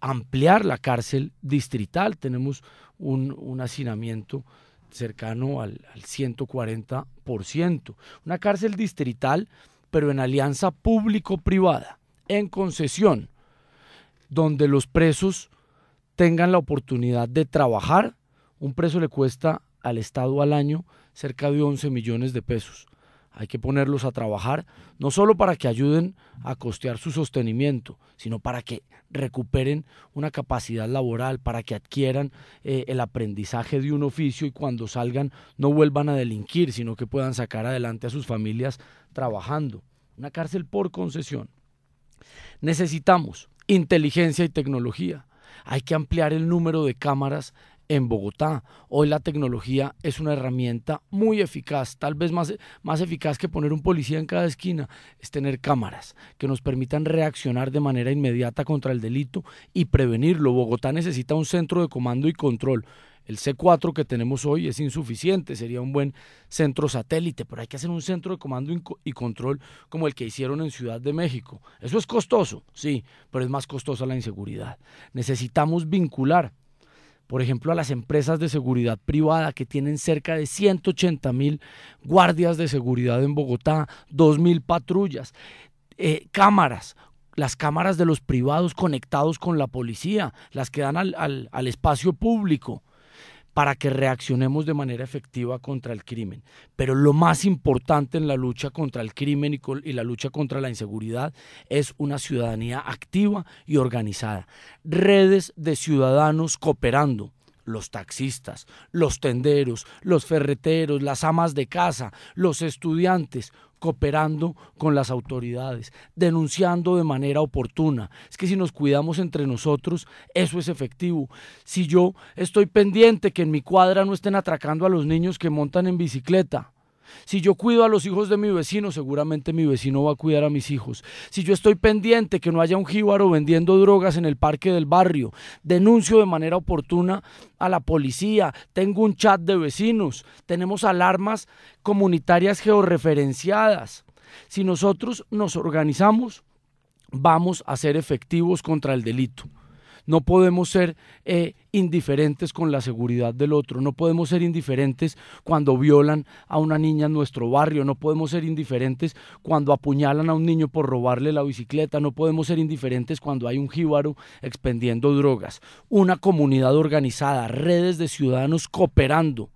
ampliar la cárcel distrital. Tenemos un hacinamiento cercano al, por 140%. Una cárcel distrital, pero en alianza público-privada, en concesión, donde los presos tengan la oportunidad de trabajar. Un preso le cuesta al Estado al año cerca de 11 millones de pesos hay que ponerlos a trabajar, no solo para que ayuden a costear su sostenimiento, sino para que recuperen una capacidad laboral, para que adquieran eh, el aprendizaje de un oficio y cuando salgan no vuelvan a delinquir, sino que puedan sacar adelante a sus familias trabajando. Una cárcel por concesión. Necesitamos inteligencia y tecnología. Hay que ampliar el número de cámaras en Bogotá. Hoy la tecnología es una herramienta muy eficaz, tal vez más, más eficaz que poner un policía en cada esquina, es tener cámaras que nos permitan reaccionar de manera inmediata contra el delito y prevenirlo. Bogotá necesita un centro de comando y control. El C4 que tenemos hoy es insuficiente, sería un buen centro satélite, pero hay que hacer un centro de comando y control como el que hicieron en Ciudad de México. Eso es costoso, sí, pero es más costosa la inseguridad. Necesitamos vincular por ejemplo, a las empresas de seguridad privada que tienen cerca de 180 mil guardias de seguridad en Bogotá, 2 mil patrullas, eh, cámaras, las cámaras de los privados conectados con la policía, las que dan al, al espacio público para que reaccionemos de manera efectiva contra el crimen. Pero lo más importante en la lucha contra el crimen y, la lucha contra la inseguridad es una ciudadanía activa y organizada. Redes de ciudadanos cooperando los taxistas, los tenderos, los ferreteros, las amas de casa, los estudiantes, cooperando con las autoridades, denunciando de manera oportuna. Es que si nos cuidamos entre nosotros, eso es efectivo. Si yo estoy pendiente que en mi cuadra no estén atracando a los niños que montan en bicicleta, si yo cuido a los hijos de mi vecino, seguramente mi vecino va a cuidar a mis hijos. Si yo estoy pendiente que no haya un jíbaro vendiendo drogas en el parque del barrio, denuncio de manera oportuna a la policía, tengo un chat de vecinos, tenemos alarmas comunitarias georreferenciadas. Si nosotros nos organizamos, vamos a ser efectivos contra el delito. No podemos ser eh, indiferentes con la seguridad del otro, no podemos ser indiferentes cuando violan a una niña en nuestro barrio, no podemos ser indiferentes cuando apuñalan a un niño por robarle la bicicleta, no podemos ser indiferentes cuando hay un jíbaro expendiendo drogas. Una comunidad organizada, redes de ciudadanos cooperando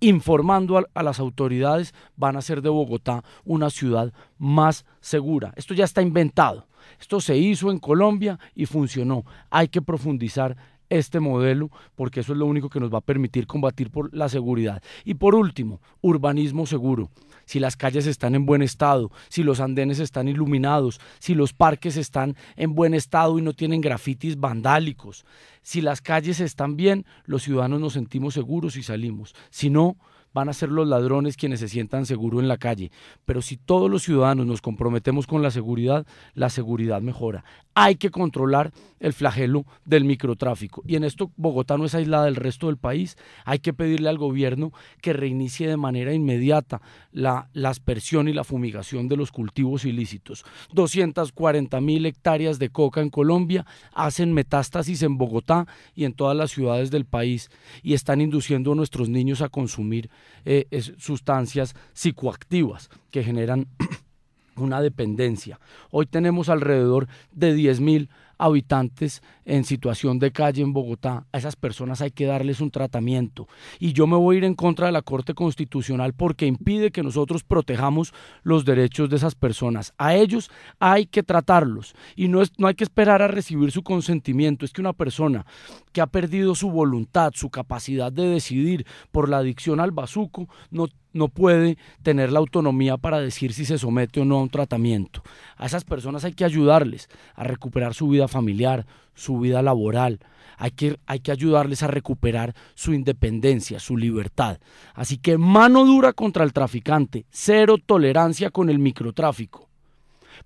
informando a, las autoridades, van a hacer de Bogotá una ciudad más segura. Esto ya está inventado. Esto se hizo en Colombia y funcionó. Hay que profundizar este modelo porque eso es lo único que nos va a permitir combatir por la seguridad. Y por último, urbanismo seguro. Si las calles están en buen estado, si los andenes están iluminados, si los parques están en buen estado y no tienen grafitis vandálicos, si las calles están bien, los ciudadanos nos sentimos seguros y salimos. Si no, van a ser los ladrones quienes se sientan seguros en la calle. Pero si todos los ciudadanos nos comprometemos con la seguridad, la seguridad mejora. Hay que controlar el flagelo del microtráfico. Y en esto Bogotá no es aislada del resto del país. Hay que pedirle al gobierno que reinicie de manera inmediata la, aspersión y la fumigación de los cultivos ilícitos. 240 mil hectáreas de coca en Colombia hacen metástasis en Bogotá y en todas las ciudades del país y están induciendo a nuestros niños a consumir eh, es sustancias psicoactivas que generan una dependencia. Hoy tenemos alrededor de 10.000 habitantes en situación de calle en Bogotá, a esas personas hay que darles un tratamiento. Y yo me voy a ir en contra de la Corte Constitucional porque impide que nosotros protejamos los derechos de esas personas. A ellos hay que tratarlos y no, es, no hay que esperar a recibir su consentimiento. Es que una persona que ha perdido su voluntad, su capacidad de decidir por la adicción al bazuco, no no puede tener la autonomía para decir si se somete o no a un tratamiento. A esas personas hay que ayudarles a recuperar su vida familiar, su vida laboral. Hay que, ayudarles a recuperar su independencia, su libertad. Así que mano dura contra el traficante, cero tolerancia con el microtráfico.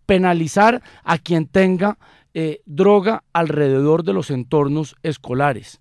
Penalizar a quien tenga eh, droga alrededor de los entornos escolares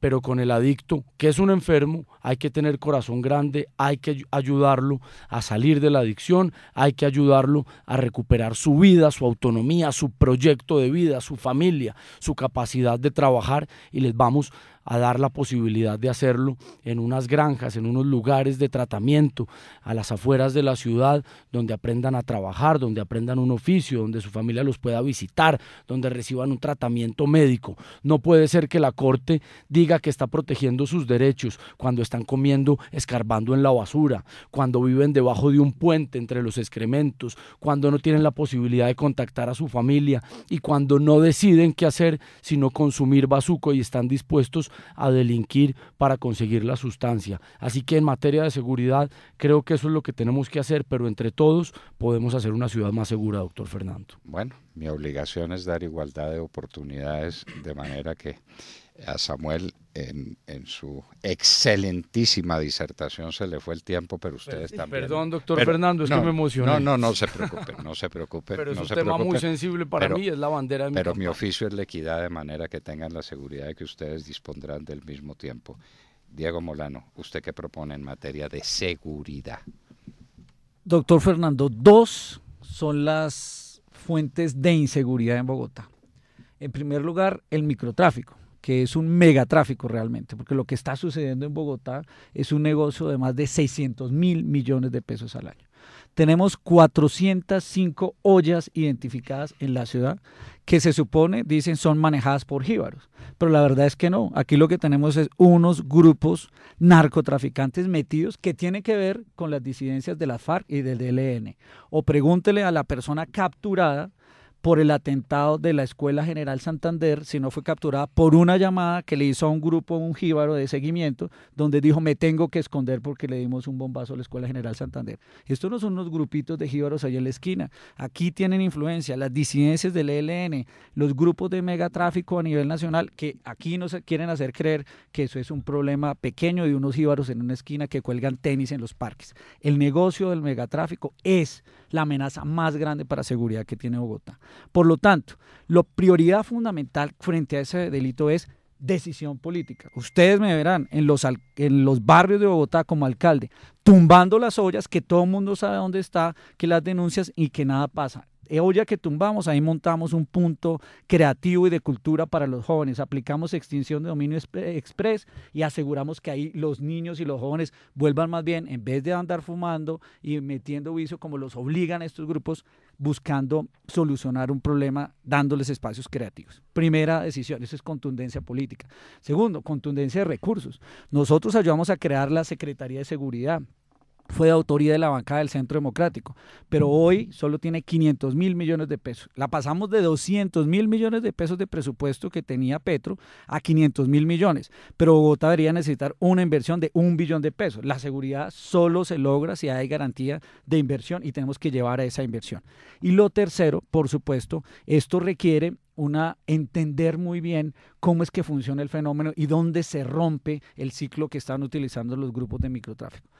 pero con el adicto, que es un enfermo, hay que tener corazón grande, hay que ayudarlo a salir de la adicción, hay que ayudarlo a recuperar su vida, su autonomía, su proyecto de vida, su familia, su capacidad de trabajar y les vamos a dar la posibilidad de hacerlo en unas granjas, en unos lugares de tratamiento, a las afueras de la ciudad, donde aprendan a trabajar, donde aprendan un oficio, donde su familia los pueda visitar, donde reciban un tratamiento médico. No puede ser que la Corte diga que está protegiendo sus derechos cuando están comiendo, escarbando en la basura, cuando viven debajo de un puente entre los excrementos, cuando no tienen la posibilidad de contactar a su familia y cuando no deciden qué hacer sino consumir bazuco y están dispuestos a delinquir para conseguir la sustancia. Así que en materia de seguridad creo que eso es lo que tenemos que hacer, pero entre todos podemos hacer una ciudad más segura, doctor Fernando. Bueno, mi obligación es dar igualdad de oportunidades de manera que a Samuel en, su excelentísima disertación se le fue el tiempo, pero ustedes también. Perdón, doctor Fernando, es que me emocioné. No, no, no se preocupe, no se preocupe. pero es un tema muy sensible para mí, es la bandera de mi Pero mi oficio es la equidad, de manera que tengan la seguridad de que ustedes dispondrán del mismo tiempo. Diego Molano, ¿usted qué propone en materia de seguridad? Doctor Fernando, dos son las fuentes de inseguridad en Bogotá. En primer lugar, el microtráfico que es un megatráfico realmente, porque lo que está sucediendo en Bogotá es un negocio de más de 600 mil millones de pesos al año. Tenemos 405 ollas identificadas en la ciudad que se supone, dicen, son manejadas por jíbaros. Pero la verdad es que no. Aquí lo que tenemos es unos grupos narcotraficantes metidos que tienen que ver con las disidencias de la FARC y del DLN. O pregúntele a la persona capturada por el atentado de la Escuela General Santander, si no fue capturada por una llamada que le hizo a un grupo, un jíbaro de seguimiento, donde dijo, me tengo que esconder porque le dimos un bombazo a la Escuela General Santander. Estos no son unos grupitos de jíbaros allá en la esquina. Aquí tienen influencia las disidencias del ELN, los grupos de megatráfico a nivel nacional, que aquí no se quieren hacer creer que eso es un problema pequeño de unos jíbaros en una esquina que cuelgan tenis en los parques. El negocio del megatráfico es la amenaza más grande para seguridad que tiene Bogotá. Por lo tanto, la prioridad fundamental frente a ese delito es decisión política. Ustedes me verán en los, en los barrios de Bogotá como alcalde, tumbando las ollas, que todo el mundo sabe dónde está, que las denuncias y que nada pasa. Eh, olla que tumbamos, ahí montamos un punto creativo y de cultura para los jóvenes. Aplicamos extinción de dominio express y aseguramos que ahí los niños y los jóvenes vuelvan más bien, en vez de andar fumando y metiendo vicio como los obligan a estos grupos, buscando solucionar un problema dándoles espacios creativos. Primera decisión, eso es contundencia política. Segundo, contundencia de recursos. Nosotros ayudamos a crear la Secretaría de Seguridad fue de autoría de la bancada del Centro Democrático, pero hoy solo tiene 500 mil millones de pesos. La pasamos de 200 mil millones de pesos de presupuesto que tenía Petro a 500 mil millones, pero Bogotá debería necesitar una inversión de un billón de pesos. La seguridad solo se logra si hay garantía de inversión y tenemos que llevar a esa inversión. Y lo tercero, por supuesto, esto requiere una entender muy bien cómo es que funciona el fenómeno y dónde se rompe el ciclo que están utilizando los grupos de microtráfico.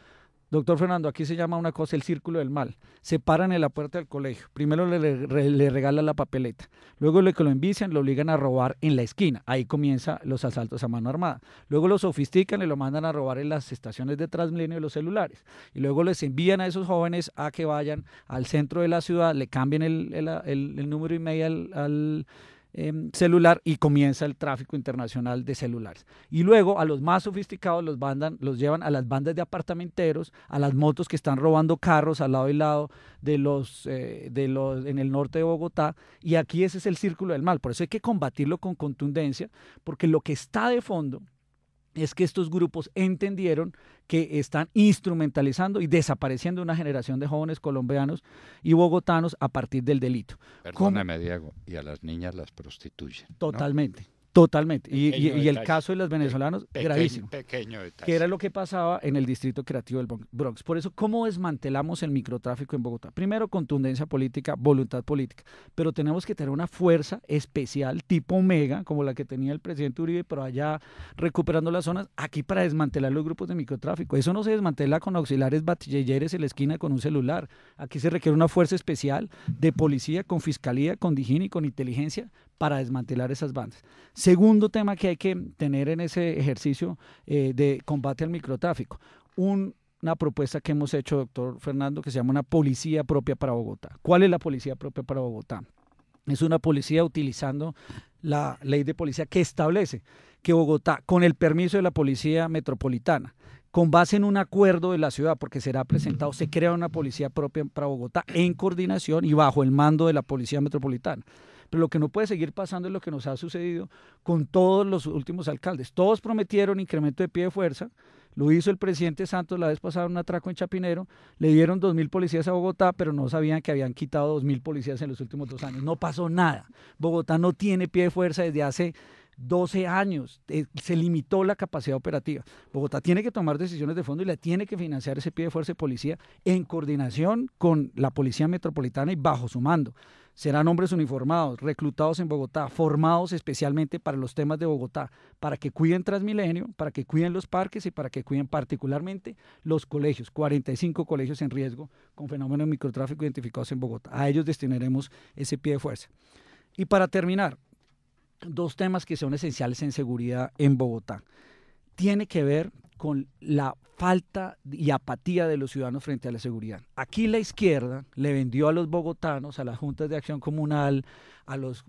Doctor Fernando, aquí se llama una cosa el círculo del mal. Se paran en la puerta del colegio. Primero le, regalan la papeleta. Luego lo que lo envician, lo obligan a robar en la esquina. Ahí comienzan los asaltos a mano armada. Luego lo sofistican y lo mandan a robar en las estaciones de Transmilenio y los celulares. Y luego les envían a esos jóvenes a que vayan al centro de la ciudad, le cambien el, número y medio al Em, celular y comienza el tráfico internacional de celulares. Y luego a los más sofisticados los, bandan, los llevan a las bandas de apartamenteros, a las motos que están robando carros al lado y lado de los, eh, de los, en el norte de Bogotá. Y aquí ese es el círculo del mal. Por eso hay que combatirlo con contundencia, porque lo que está de fondo es que estos grupos entendieron que están instrumentalizando y desapareciendo una generación de jóvenes colombianos y bogotanos a partir del delito. Perdóneme, Diego, y a las niñas las prostituyen. Totalmente. Totalmente. Y, el caso de los venezolanos, gravísimo. Que era lo que pasaba en el distrito creativo del Bronx. Por eso, ¿cómo desmantelamos el microtráfico en Bogotá? Primero, contundencia política, voluntad política. Pero tenemos que tener una fuerza especial, tipo mega, como la que tenía el presidente Uribe, pero allá recuperando las zonas, aquí para desmantelar los grupos de microtráfico. Eso no se desmantela con auxiliares batilleres en la esquina con un celular. Aquí se requiere una fuerza especial de policía, con fiscalía, con digine y con inteligencia para desmantelar esas bandas. Segundo tema que hay que tener en ese ejercicio eh, de combate al microtráfico, una propuesta que hemos hecho, doctor Fernando, que se llama una policía propia para Bogotá. ¿Cuál es la policía propia para Bogotá? Es una policía utilizando la ley de policía que establece que Bogotá, con el permiso de la policía metropolitana, con base en un acuerdo de la ciudad, porque será presentado, se crea una policía propia para Bogotá en coordinación y bajo el mando de la policía metropolitana. Pero lo que no puede seguir pasando es lo que nos ha sucedido con todos los últimos alcaldes. Todos prometieron incremento de pie de fuerza. Lo hizo el presidente Santos la vez pasada un atraco en Chapinero. Le dieron 2.000 policías a Bogotá, pero no sabían que habían quitado 2.000 policías en los últimos dos años. No pasó nada. Bogotá no tiene pie de fuerza desde hace 12 años, eh, se limitó la capacidad operativa. Bogotá tiene que tomar decisiones de fondo y la tiene que financiar ese pie de fuerza de policía en coordinación con la Policía Metropolitana y bajo su mando. Serán hombres uniformados, reclutados en Bogotá, formados especialmente para los temas de Bogotá, para que cuiden Transmilenio, para que cuiden los parques y para que cuiden particularmente los colegios, 45 colegios en riesgo con fenómenos de microtráfico identificados en Bogotá. A ellos destinaremos ese pie de fuerza. Y para terminar, dos temas que son esenciales en seguridad en Bogotá. Tiene que ver con la falta y apatía de los ciudadanos frente a la seguridad. Aquí la izquierda le vendió a los bogotanos, a las juntas de acción comunal, a los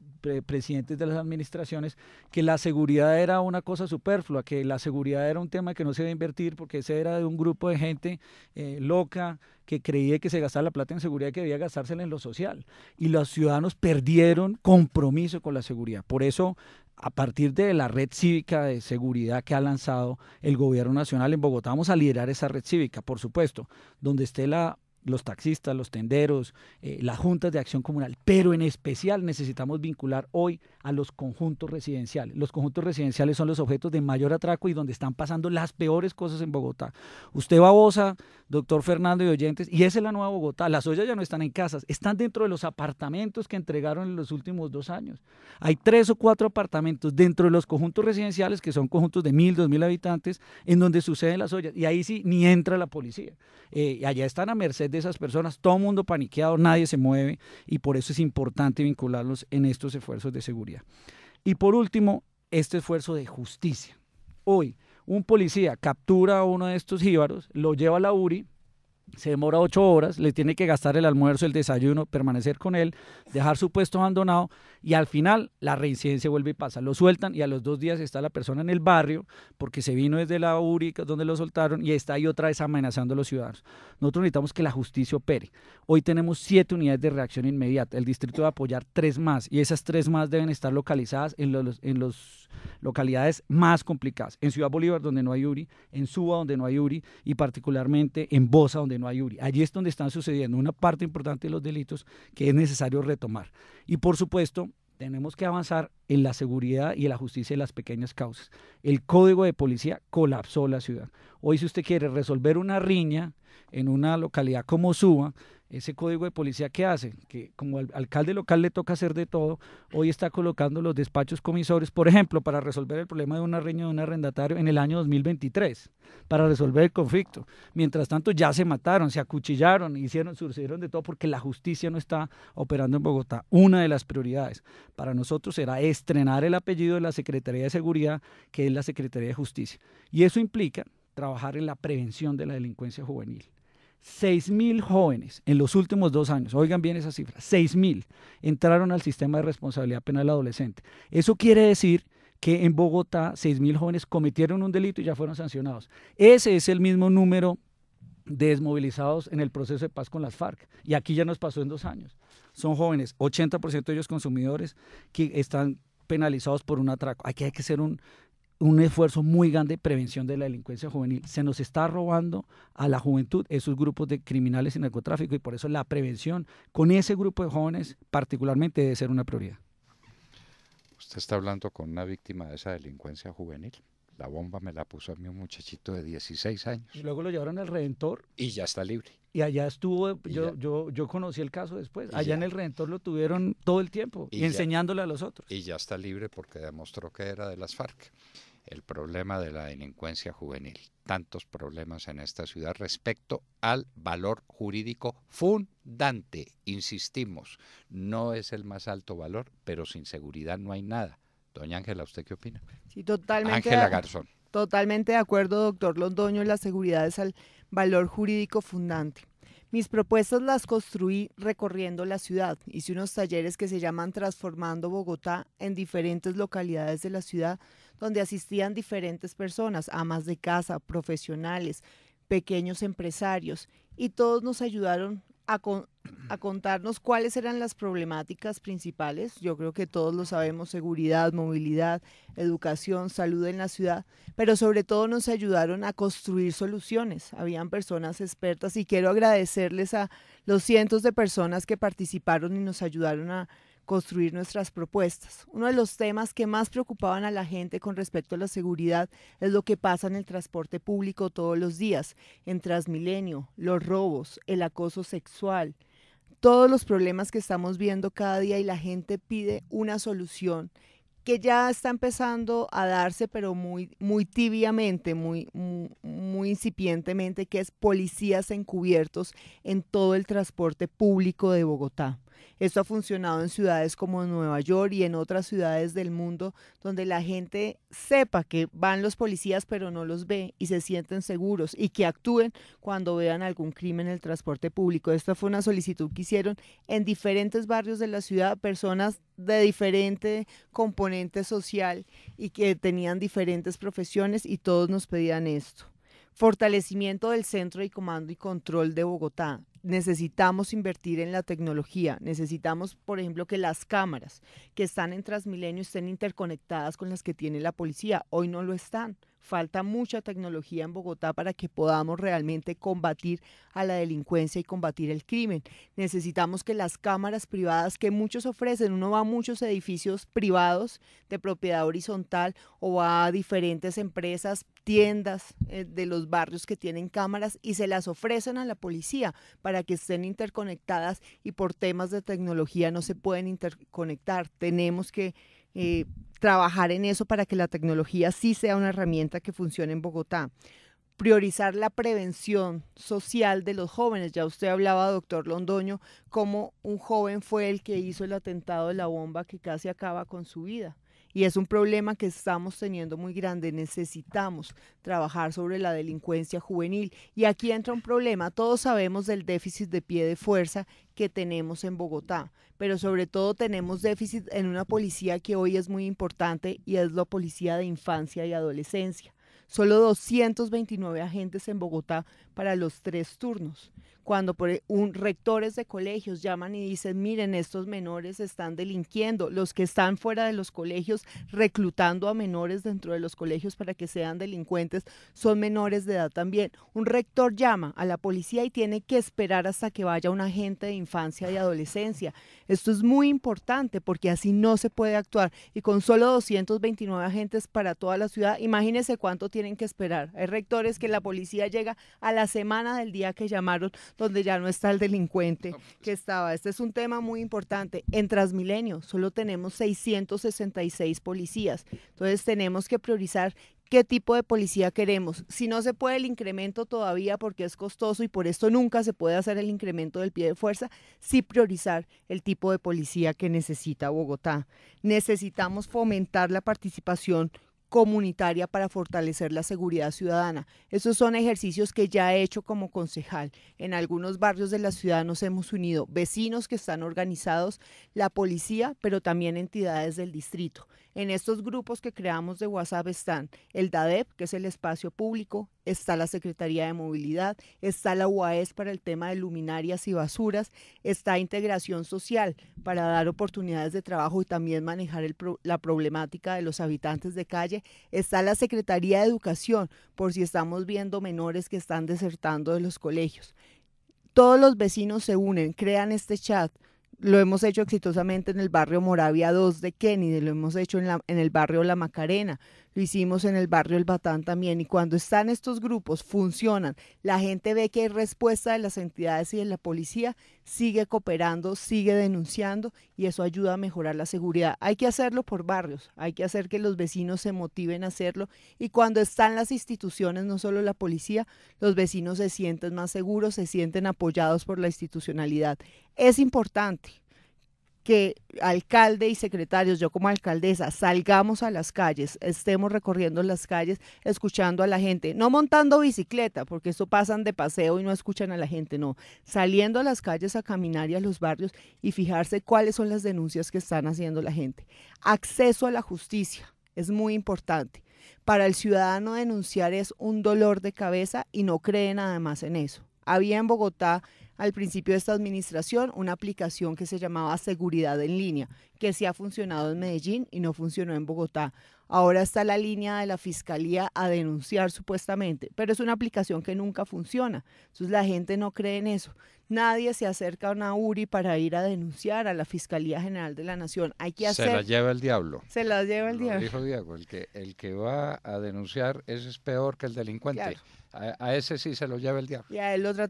presidentes de las administraciones que la seguridad era una cosa superflua, que la seguridad era un tema que no se debía invertir porque ese era de un grupo de gente eh, loca que creía que se gastaba la plata en seguridad que debía gastársela en lo social. Y los ciudadanos perdieron compromiso con la seguridad. Por eso a partir de la red cívica de seguridad que ha lanzado el gobierno nacional en Bogotá, vamos a liderar esa red cívica, por supuesto, donde esté la los taxistas, los tenderos, eh, las juntas de acción comunal, pero en especial necesitamos vincular hoy a los conjuntos residenciales. Los conjuntos residenciales son los objetos de mayor atraco y donde están pasando las peores cosas en Bogotá. Usted babosa doctor Fernando y oyentes, y esa es la nueva Bogotá. Las ollas ya no están en casas, están dentro de los apartamentos que entregaron en los últimos dos años. Hay tres o cuatro apartamentos dentro de los conjuntos residenciales, que son conjuntos de mil, dos mil habitantes, en donde suceden las ollas. Y ahí sí ni entra la policía. Eh, allá están a merced de esas personas, todo mundo paniqueado, nadie se mueve, y por eso es importante vincularlos en estos esfuerzos de seguridad. Y por último, este esfuerzo de justicia. Hoy, un policía captura a uno de estos jíbaros, lo lleva a la URI, se demora ocho horas, le tiene que gastar el almuerzo, el desayuno, permanecer con él, dejar su puesto abandonado y al final la reincidencia vuelve y pasa. Lo sueltan y a los dos días está la persona en el barrio porque se vino desde la URI donde lo soltaron y está ahí otra vez amenazando a los ciudadanos. Nosotros necesitamos que la justicia opere. Hoy tenemos siete unidades de reacción inmediata. El distrito va a apoyar tres más y esas tres más deben estar localizadas en las en los localidades más complicadas. En Ciudad Bolívar donde no hay URI, en Suba donde no hay URI y particularmente en Bosa donde no hay URI. Allí es donde están sucediendo una parte importante de los delitos que es necesario retomar. Y por supuesto, tenemos que avanzar en la seguridad y en la justicia de las pequeñas causas. El código de policía colapsó la ciudad. Hoy si usted quiere resolver una riña en una localidad como Suba, ese código de policía que hace, que como al alcalde local le toca hacer de todo, hoy está colocando los despachos comisores, por ejemplo, para resolver el problema de una riña de un arrendatario en el año 2023, para resolver el conflicto. Mientras tanto, ya se mataron, se acuchillaron, hicieron, sucedieron de todo porque la justicia no está operando en Bogotá. Una de las prioridades para nosotros era estrenar el apellido de la Secretaría de Seguridad, que es la Secretaría de Justicia. Y eso implica trabajar en la prevención de la delincuencia juvenil. 6.000 jóvenes en los últimos dos años, oigan bien esa cifra, 6.000 entraron al sistema de responsabilidad penal adolescente. Eso quiere decir que en Bogotá 6.000 jóvenes cometieron un delito y ya fueron sancionados. Ese es el mismo número de desmovilizados en el proceso de paz con las FARC. Y aquí ya nos pasó en dos años. Son jóvenes, 80% de ellos consumidores, que están penalizados por un atraco. Aquí hay que ser un, un esfuerzo muy grande de prevención de la delincuencia juvenil. Se nos está robando a la juventud esos grupos de criminales y narcotráfico y por eso la prevención con ese grupo de jóvenes particularmente debe ser una prioridad. Usted está hablando con una víctima de esa delincuencia juvenil. La bomba me la puso a mí un muchachito de 16 años. Y luego lo llevaron al Redentor. Y ya está libre. Y allá estuvo, eh, yo, yo, conocí el caso después. allá en el Redentor lo tuvieron todo el tiempo y enseñándole a los otros. Y ya está libre porque demostró que era de las FARC el problema de la delincuencia juvenil. Tantos problemas en esta ciudad respecto al valor jurídico fundante. Insistimos, no es el más alto valor, pero sin seguridad no hay nada. Doña Ángela, ¿usted qué opina? Sí, totalmente. Ángela Garzón. Totalmente de acuerdo, doctor Londoño, la seguridad es el valor jurídico fundante. Mis propuestas las construí recorriendo la ciudad. Hice unos talleres que se llaman Transformando Bogotá en diferentes localidades de la ciudad donde asistían diferentes personas, amas de casa, profesionales, pequeños empresarios, y todos nos ayudaron a, con, a contarnos cuáles eran las problemáticas principales. Yo creo que todos lo sabemos, seguridad, movilidad, educación, salud en la ciudad, pero sobre todo nos ayudaron a construir soluciones. Habían personas expertas y quiero agradecerles a los cientos de personas que participaron y nos ayudaron a construir nuestras propuestas. Uno de los temas que más preocupaban a la gente con respecto a la seguridad es lo que pasa en el transporte público todos los días, en Transmilenio, los robos, el acoso sexual, todos los problemas que estamos viendo cada día y la gente pide una solución que ya está empezando a darse, pero muy, muy tibiamente, muy, muy, muy, incipientemente, que es policías encubiertos en todo el transporte público de Bogotá. Esto ha funcionado en ciudades como Nueva York y en otras ciudades del mundo donde la gente sepa que van los policías pero no los ve y se sienten seguros y que actúen cuando vean algún crimen en el transporte público. Esta fue una solicitud que hicieron en diferentes barrios de la ciudad personas de diferente componente social y que tenían diferentes profesiones y todos nos pedían esto fortalecimiento del Centro de Comando y Control de Bogotá necesitamos invertir en la tecnología, necesitamos, por ejemplo, que las cámaras que están en Transmilenio estén interconectadas con las que tiene la policía. Hoy no lo están Falta mucha tecnología en Bogotá para que podamos realmente combatir a la delincuencia y combatir el crimen. Necesitamos que las cámaras privadas que muchos ofrecen, uno va a muchos edificios privados de propiedad horizontal o a diferentes empresas, tiendas eh, de los barrios que tienen cámaras y se las ofrecen a la policía para que estén interconectadas y por temas de tecnología no se pueden interconectar. Tenemos que eh, trabajar en eso para que la tecnología sí sea una herramienta que funcione en Bogotá. Priorizar la prevención social de los jóvenes. Ya usted hablaba, doctor Londoño, cómo un joven fue el que hizo el atentado de la bomba que casi acaba con su vida y es un problema que estamos teniendo muy grande. Necesitamos trabajar sobre la delincuencia juvenil y aquí entra un problema. Todos sabemos del déficit de pie de fuerza que tenemos en Bogotá, pero sobre todo tenemos déficit en una policía que hoy es muy importante y es la policía de infancia y adolescencia solo 229 agentes en Bogotá para los tres turnos cuando por e, un, rectores de colegios llaman y dicen, miren, estos menores están delinquiendo, los que están fuera de los colegios reclutando a menores dentro de los colegios para que sean delincuentes son menores de edad también. Un rector llama a la policía y tiene que esperar hasta que vaya un agente de infancia y adolescencia. Esto es muy importante porque así no se puede actuar y con solo 229 agentes para toda la ciudad, imagínense cuánto tienen que esperar. Hay rectores que la policía llega a la semana del día que llamaron donde ya no está el delincuente ah, pues que estaba. Este es un tema muy importante. En Transmilenio solo tenemos 666 policías. Entonces tenemos que priorizar qué tipo de policía queremos. Si no se puede el incremento todavía porque es costoso y por esto nunca se puede hacer el incremento del pie de fuerza, sí priorizar el tipo de policía que necesita Bogotá. Necesitamos fomentar la participación comunitaria para fortalecer la seguridad ciudadana. Esos son ejercicios que ya he hecho como concejal. En algunos barrios de la ciudad nos hemos unido, vecinos que están organizados, la policía, pero también entidades del distrito. En estos grupos que creamos de WhatsApp están el DADEP, que es el espacio público, está la Secretaría de Movilidad, está la UAES para el tema de luminarias y basuras, está integración social para dar oportunidades de trabajo y también manejar la problemática de los habitantes de calle, está la Secretaría de Educación por si estamos viendo menores que están desertando de los colegios. Todos los vecinos se unen, crean este chat, lo hemos hecho exitosamente en el barrio Moravia 2 de Kennedy, lo hemos hecho en, el barrio La Macarena, lo hicimos en el barrio El Batán también. Y cuando están estos grupos, funcionan, la gente ve que hay respuesta de las entidades y de la policía, sigue cooperando, sigue denunciando y eso ayuda a mejorar la seguridad. Hay que hacerlo por barrios, hay que hacer que los vecinos se motiven a hacerlo. Y cuando están las instituciones, no solo la policía, los vecinos se sienten más seguros, se sienten apoyados por la institucionalidad. Es importante que alcalde y secretarios, yo como alcaldesa, salgamos a las calles, estemos recorriendo las calles, escuchando a la gente, no montando bicicleta, porque eso pasan de paseo y no escuchan a la gente, no, saliendo a las calles a caminar y a los barrios y fijarse cuáles son las denuncias que están haciendo la gente. Acceso a la justicia es muy importante. Para el ciudadano denunciar es un dolor de cabeza y no cree nada más en eso. Había en Bogotá al principio de esta administración una aplicación que se llamaba Seguridad en Línea, que sí ha funcionado en Medellín y no funcionó en Bogotá. Ahora está la línea de la fiscalía a denunciar supuestamente, pero es una aplicación que nunca funciona. Entonces la gente no cree en eso. Nadie se acerca a una URI para ir a denunciar a la Fiscalía General de la Nación. Hay que hacer... Se la lleva el diablo. Se la lleva el diablo. Dijo Diego, el que, va a denunciar es peor que el delincuente. A, ese sí se lo lleva el diablo.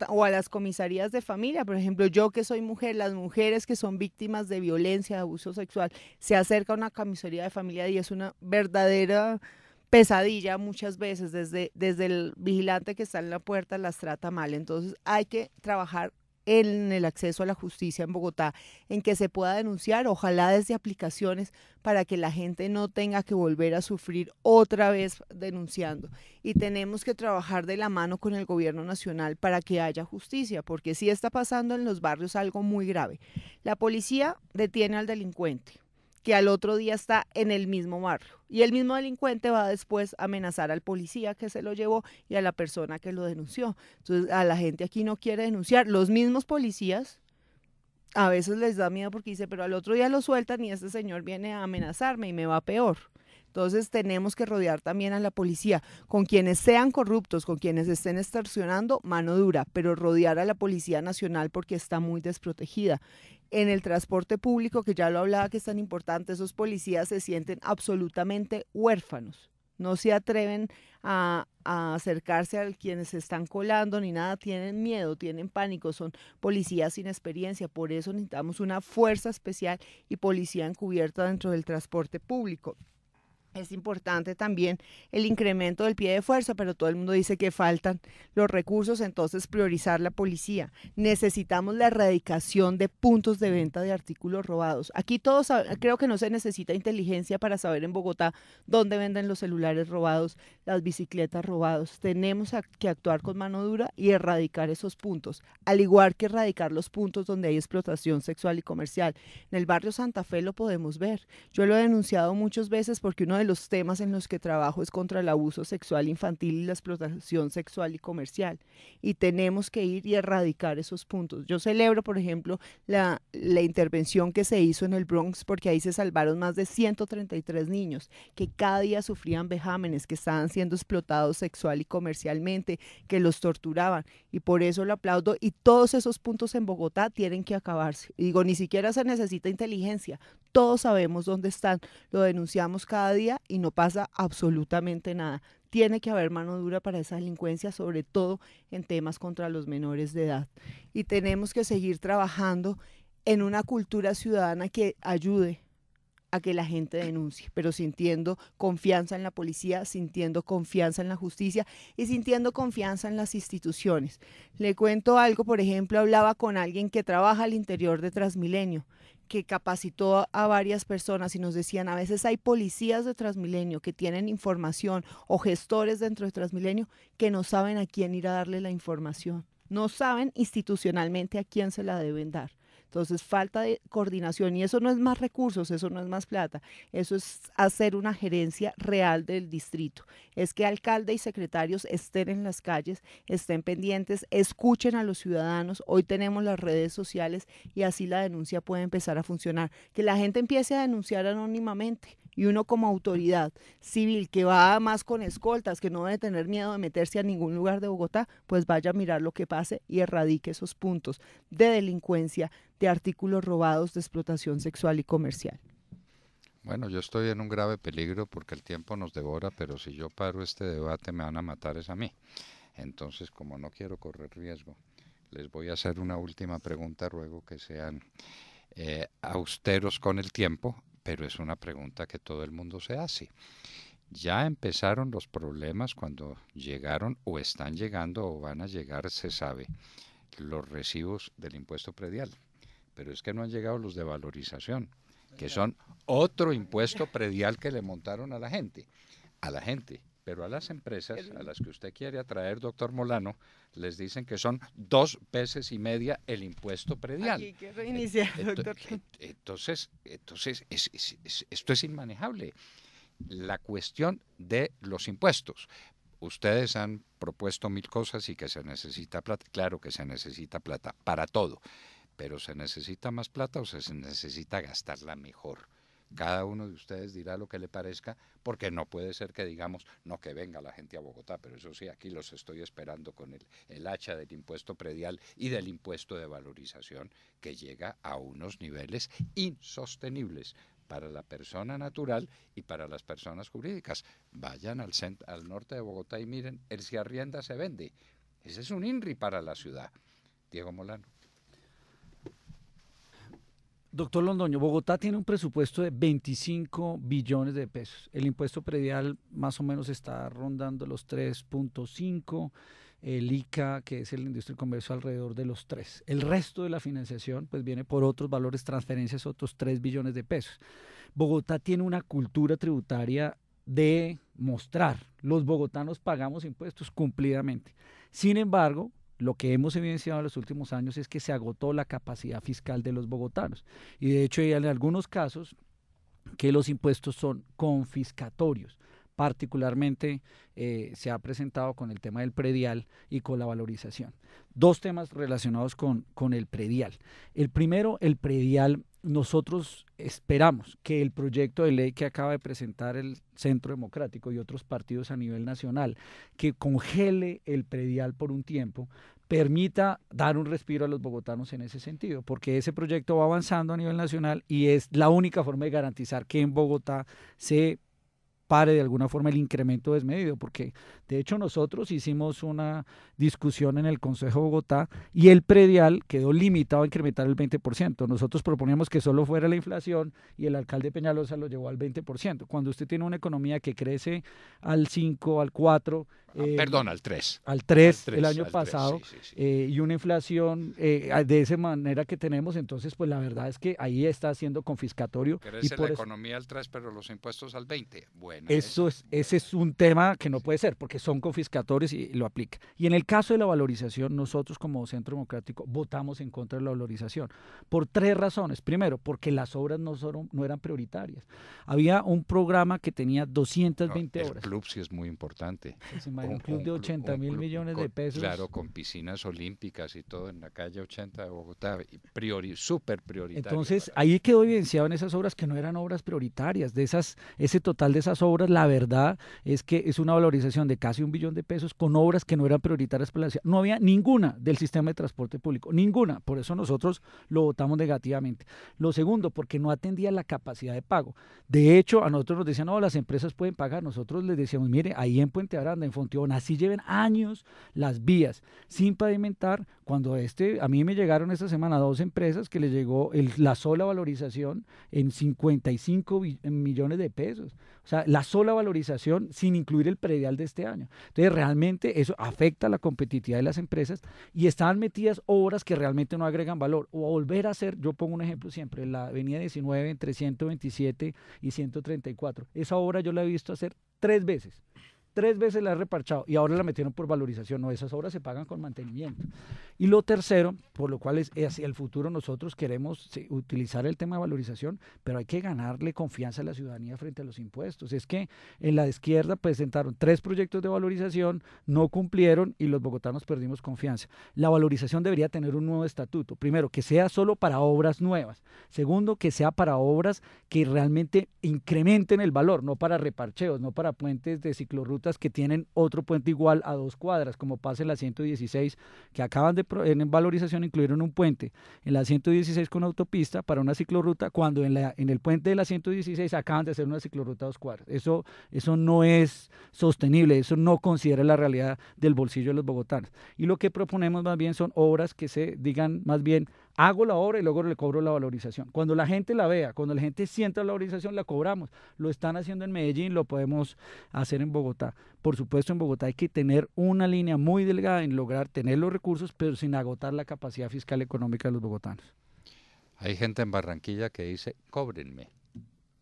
o a las comisarías de familia, por ejemplo, yo que soy mujer, las mujeres que son víctimas de violencia, de abuso sexual, se acerca a una comisaría de familia y es una verdadera verdadera pesadilla muchas veces, desde, desde el vigilante que está en la puerta las trata mal. Entonces hay que trabajar en el acceso a la justicia en Bogotá, en que se pueda denunciar, ojalá desde aplicaciones, para que la gente no tenga que volver a sufrir otra vez denunciando. Y tenemos que trabajar de la mano con el gobierno nacional para que haya justicia, porque si está pasando en los barrios algo muy grave. La policía detiene al delincuente, que al otro día está en el mismo barrio. Y el mismo delincuente va después a amenazar al policía que se lo llevó y a la persona que lo denunció. Entonces a la gente aquí no quiere denunciar. Los mismos policías a veces les da miedo porque dice, pero al otro día lo sueltan y este señor viene a amenazarme y me va peor. Entonces tenemos que rodear también a la policía con quienes sean corruptos, con quienes estén extorsionando, mano dura, pero rodear a la Policía Nacional porque está muy desprotegida en el transporte público, que ya lo hablaba que es tan importante, esos policías se sienten absolutamente huérfanos. No se atreven a, acercarse a quienes se están colando ni nada, tienen miedo, tienen pánico, son policías sin experiencia. Por eso necesitamos una fuerza especial y policía encubierta dentro del transporte público. Es importante también el incremento del pie de fuerza, pero todo el mundo dice que faltan los recursos, entonces priorizar la policía. Necesitamos la erradicación de puntos de venta de artículos robados. Aquí todos creo que no se necesita inteligencia para saber en Bogotá dónde venden los celulares robados, las bicicletas robados. Tenemos que actuar con mano dura y erradicar esos puntos, al igual que erradicar los puntos donde hay explotación sexual y comercial. En el barrio Santa Fe lo podemos ver. Yo lo he denunciado muchas veces porque uno de los temas en los que trabajo es contra el abuso sexual infantil y la explotación sexual y comercial. Y tenemos que ir y erradicar esos puntos. Yo celebro, por ejemplo, la, la intervención que se hizo en el Bronx porque ahí se salvaron más de 133 niños que cada día sufrían vejámenes, que estaban siendo explotados sexual y comercialmente, que los torturaban. Y por eso lo aplaudo. Y todos esos puntos en Bogotá tienen que acabarse. digo, ni siquiera se necesita inteligencia todos sabemos dónde están, lo denunciamos cada día y no pasa absolutamente nada. Tiene que haber mano dura para esa delincuencia, sobre todo en temas contra los menores de edad. Y tenemos que seguir trabajando en una cultura ciudadana que ayude a que la gente denuncie, pero sintiendo confianza en la policía, sintiendo confianza en la justicia y sintiendo confianza en las instituciones. Le cuento algo, por ejemplo, hablaba con alguien que trabaja al interior de Transmilenio que capacitó a varias personas y nos decían, a veces hay policías de Transmilenio que tienen información o gestores dentro de Transmilenio que no saben a quién ir a darle la información, no saben institucionalmente a quién se la deben dar. Entonces, falta de coordinación y eso no es más recursos, eso no es más plata, eso es hacer una gerencia real del distrito. Es que alcalde y secretarios estén en las calles, estén pendientes, escuchen a los ciudadanos. Hoy tenemos las redes sociales y así la denuncia puede empezar a funcionar. Que la gente empiece a denunciar anónimamente y uno como autoridad civil que va más con escoltas, que no debe tener miedo de meterse a ningún lugar de Bogotá, pues vaya a mirar lo que pase y erradique esos puntos de delincuencia, de artículos robados, de explotación sexual y comercial. Bueno, yo estoy en un grave peligro porque el tiempo nos devora, pero si yo paro este debate me van a matar es a mí. Entonces, como no quiero correr riesgo, les voy a hacer una última pregunta, ruego que sean eh, austeros con el tiempo pero es una pregunta que todo el mundo se hace. Ya empezaron los problemas cuando llegaron o están llegando o van a llegar, se sabe, los recibos del impuesto predial. Pero es que no han llegado los de valorización, que son otro impuesto predial que le montaron a la gente. A la gente. Pero a las empresas a las que usted quiere atraer, doctor Molano, les dicen que son dos veces y media el impuesto predial. E-, doctor. E-, entonces, entonces esto es inmanejable. La cuestión de los impuestos ustedes han propuesto mil cosas y que se necesita plata. Claro que se necesita plata para todo, pero se necesita más plata o se necesita gastarla mejor. Cada uno de ustedes dirá lo que le parezca, porque no puede ser que digamos, no que venga la gente a Bogotá, pero eso sí, aquí los estoy esperando con el, hacha del impuesto predial y del impuesto de valorización que llega a unos niveles insostenibles para la persona natural y para las personas jurídicas. Vayan al, al norte de Bogotá y miren, el si arrienda se vende. Ese es un INRI para la ciudad. Diego Molano. Doctor Londoño, Bogotá tiene un presupuesto de 25 billones de pesos. El impuesto predial más o menos está rondando los 3.5, el ICA, que es el industria y comercio, alrededor de los 3. El resto de la financiación pues viene por otros valores, transferencias, otros 3 billones de pesos. Bogotá tiene una cultura tributaria de mostrar, los bogotanos pagamos impuestos cumplidamente. Sin embargo, lo que hemos evidenciado en los últimos años es que se agotó la capacidad fiscal de los bogotanos. Y de hecho hay en algunos casos que los impuestos son confiscatorios. Particularmente eh, se ha presentado con el tema del predial y con la valorización. Dos temas relacionados con, con el predial. El primero, el predial nosotros esperamos que el proyecto de ley que acaba de presentar el Centro Democrático y otros partidos a nivel nacional, que congele el predial por un tiempo, permita dar un respiro a los bogotanos en ese sentido, porque ese proyecto va avanzando a nivel nacional y es la única forma de garantizar que en Bogotá se pare de alguna forma el incremento desmedido, porque de hecho nosotros hicimos una discusión en el Consejo de Bogotá y el predial quedó limitado a incrementar el 20%. Nosotros proponíamos que solo fuera la inflación y el alcalde Peñalosa lo llevó al 20%. Cuando usted tiene una economía que crece al 5, al 4... Ah, eh, perdón, al 3. Al 3, el año pasado, eh, y una inflación eh, de esa manera que tenemos, entonces pues la verdad es que ahí está siendo confiscatorio. Crece la economía al 3, pero los impuestos al 20. Bueno. Eh. Eso es, ese es un tema que no puede ser, porque son confiscatorios y lo aplica. Y en el caso de la valorización, nosotros como Centro Democrático votamos en contra de la valorización por tres razones. Primero, porque las obras no, son, no eran prioritarias. Había un programa que tenía 220 obras el club sí es muy importante. un, club de 80 mil millones de pesos. Claro, con piscinas olímpicas y todo en la calle 80 de Bogotá, y priori, súper prioritario. Entonces, ahí quedó evidenciado en esas obras que no eran obras prioritarias, de esas, ese total de esas obras obras, la verdad es que es una valorización de casi un billón de pesos con obras que no eran prioritarias para la ciudad. No había ninguna del sistema de transporte público, ninguna. Por eso nosotros lo votamos negativamente. Lo segundo, porque no atendía la capacidad de pago. De hecho, a nosotros nos decían, no, las empresas pueden pagar. Nosotros les decíamos, mire, ahí en Puente Aranda, en Fontión, así lleven años las vías sin pavimentar. Cuando este, a mí me llegaron esta semana dos empresas que les llegó la sola valorización en 55 millones de pesos. O sea, la sola valorización sin incluir el predial de este año. Entonces, realmente eso afecta la competitividad de las empresas y están metidas obras que realmente no agregan valor. O volver a hacer, yo pongo un ejemplo siempre, la avenida 19 entre 127 y 134. Esa obra yo la he visto hacer tres veces tres veces la ha reparchado y ahora la metieron por valorización. No, esas obras se pagan con mantenimiento. Y lo tercero, por lo cual es hacia el futuro nosotros queremos utilizar el tema de valorización, pero hay que ganarle confianza a la ciudadanía frente a los impuestos. Es que en la izquierda presentaron tres proyectos de valorización, no cumplieron y los bogotanos perdimos confianza. La valorización debería tener un nuevo estatuto. Primero, que sea solo para obras nuevas. Segundo, que sea para obras que realmente incrementen el valor, no para reparcheos, no para puentes de ciclorruta que tienen otro puente igual a dos cuadras, como pasa en la 116, que acaban de en valorización incluyeron un puente en la 116 con autopista para una ciclorruta, cuando en, la, el puente de la 116 acaban de hacer una ciclorruta a dos cuadras. Eso, eso no es sostenible, eso no considera la realidad del bolsillo de los bogotanos. Y lo que proponemos más bien son obras que se digan más bien Hago la obra y luego le cobro la valorización. Cuando la gente la vea, cuando la gente sienta la valorización, la cobramos. Lo están haciendo en Medellín, lo podemos hacer en Bogotá. Por supuesto, en Bogotá hay que tener una línea muy delgada en lograr tener los recursos, pero sin agotar la capacidad fiscal económica de los bogotanos. Hay gente en Barranquilla que dice, cóbrenme,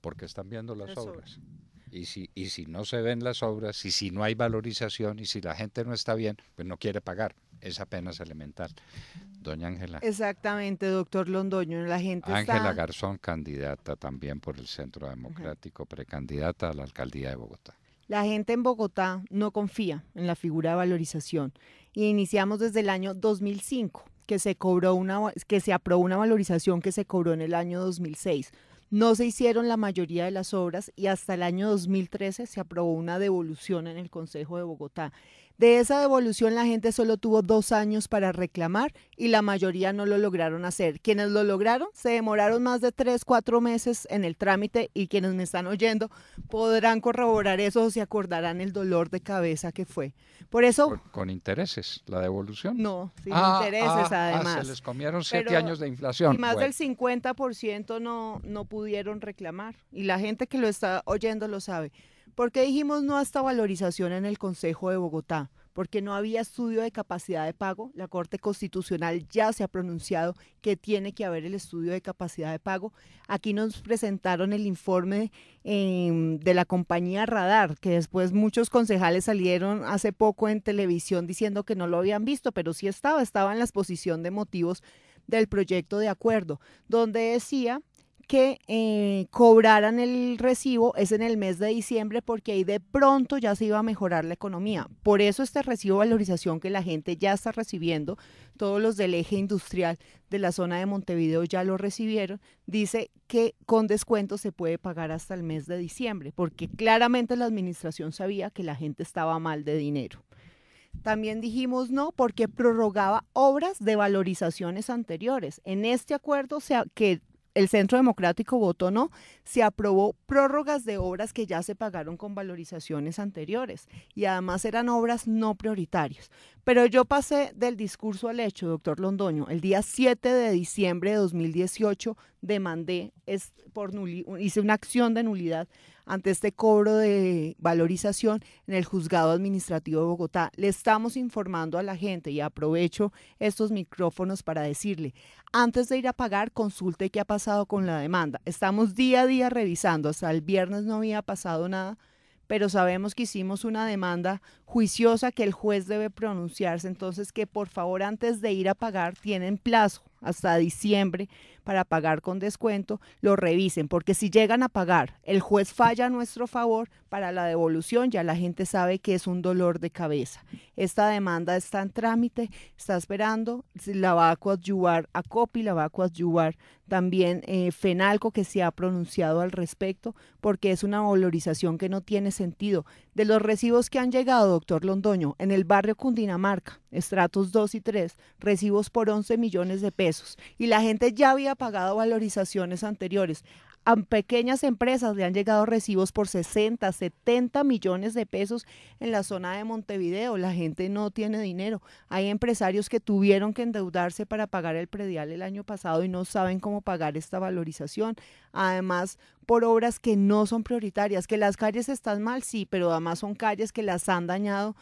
porque están viendo las obras. Y si, y si no se ven las obras, y si no hay valorización, y si la gente no está bien, pues no quiere pagar. Es apenas elemental. Doña Ángela. Exactamente, doctor Londoño. La gente Ángela Garzón, candidata también por el Centro Democrático, precandidata a la alcaldía de Bogotá. La gente en Bogotá no confía en la figura de valorización y iniciamos desde el año 2005 que se cobró una que se aprobó una valorización que se cobró en el año 2006. No se hicieron la mayoría de las obras y hasta el año 2013 se aprobó una devolución en el Consejo de Bogotá. De esa devolución la gente solo tuvo dos años para reclamar y la mayoría no lo lograron hacer. Quienes lo lograron se demoraron más de tres, cuatro meses en el trámite y quienes me están oyendo podrán corroborar eso o se acordarán el dolor de cabeza que fue. Por eso... Con, intereses, la devolución. No, sin ah, intereses ah, ah, además. se les comieron siete años de inflación. Y más del 50% no, no pudieron reclamar y la gente que lo está oyendo lo sabe. ¿Por qué dijimos no hasta valorización en el Consejo de Bogotá? Porque no había estudio de capacidad de pago. La Corte Constitucional ya se ha pronunciado que tiene que haber el estudio de capacidad de pago. Aquí nos presentaron el informe em, de la compañía Radar, que después muchos concejales salieron hace poco en televisión diciendo que no lo habían visto, pero sí estaba, estaba en la exposición de motivos del proyecto de acuerdo, donde decía que eh, cobraran el recibo es en el mes de diciembre porque ahí de pronto ya se iba a mejorar la economía. Por eso este recibo de valorización que la gente ya está recibiendo, todos los del eje industrial de la zona de Montevideo ya lo recibieron, dice que con descuento se puede pagar hasta el mes de diciembre, porque claramente la administración sabía que la gente estaba mal de dinero. También dijimos no porque prorrogaba obras de valorizaciones anteriores. En este acuerdo se, que el Centro Democrático votó no, se aprobó prórrogas de obras que ya se pagaron con valorizaciones anteriores y además eran obras no prioritarias. Pero yo pasé del discurso al hecho, doctor Londoño. El día 7 de diciembre de 2018 demandé, por hice una acción de nulidad ante este cobro de valorización en el Juzgado Administrativo de Bogotá. Le estamos informando a la gente y aprovecho estos micrófonos para decirle, antes de ir a pagar, consulte qué ha pasado con la demanda. Estamos día a día revisando, hasta el viernes no había pasado nada pero sabemos que hicimos una demanda juiciosa que el juez debe pronunciarse, entonces que por favor antes de ir a pagar tienen plazo hasta diciembre para pagar con descuento, lo revisen, porque si llegan a pagar, el juez falla a nuestro favor para la devolución, ya la gente sabe que es un dolor de cabeza. Esta demanda está en trámite, está esperando, la va a coadyuvar a COPI, la va a coadyuvar también eh, FENALCO que se ha pronunciado al respecto, porque es una valorización que no tiene sentido. De los recibos que han llegado, doctor Londoño, en el barrio Cundinamarca, estratos 2 y 3, recibos por 11 millones de pesos, y la gente ya había pagado valorizaciones anteriores. A pequeñas empresas le han llegado recibos por 60, 70 millones de pesos en la zona de Montevideo. La gente no tiene dinero. Hay empresarios que tuvieron que endeudarse para pagar el predial el año pasado y no saben cómo pagar esta valorización. Además, por obras que no son prioritarias, que las calles están mal, sí, pero además son calles que las han dañado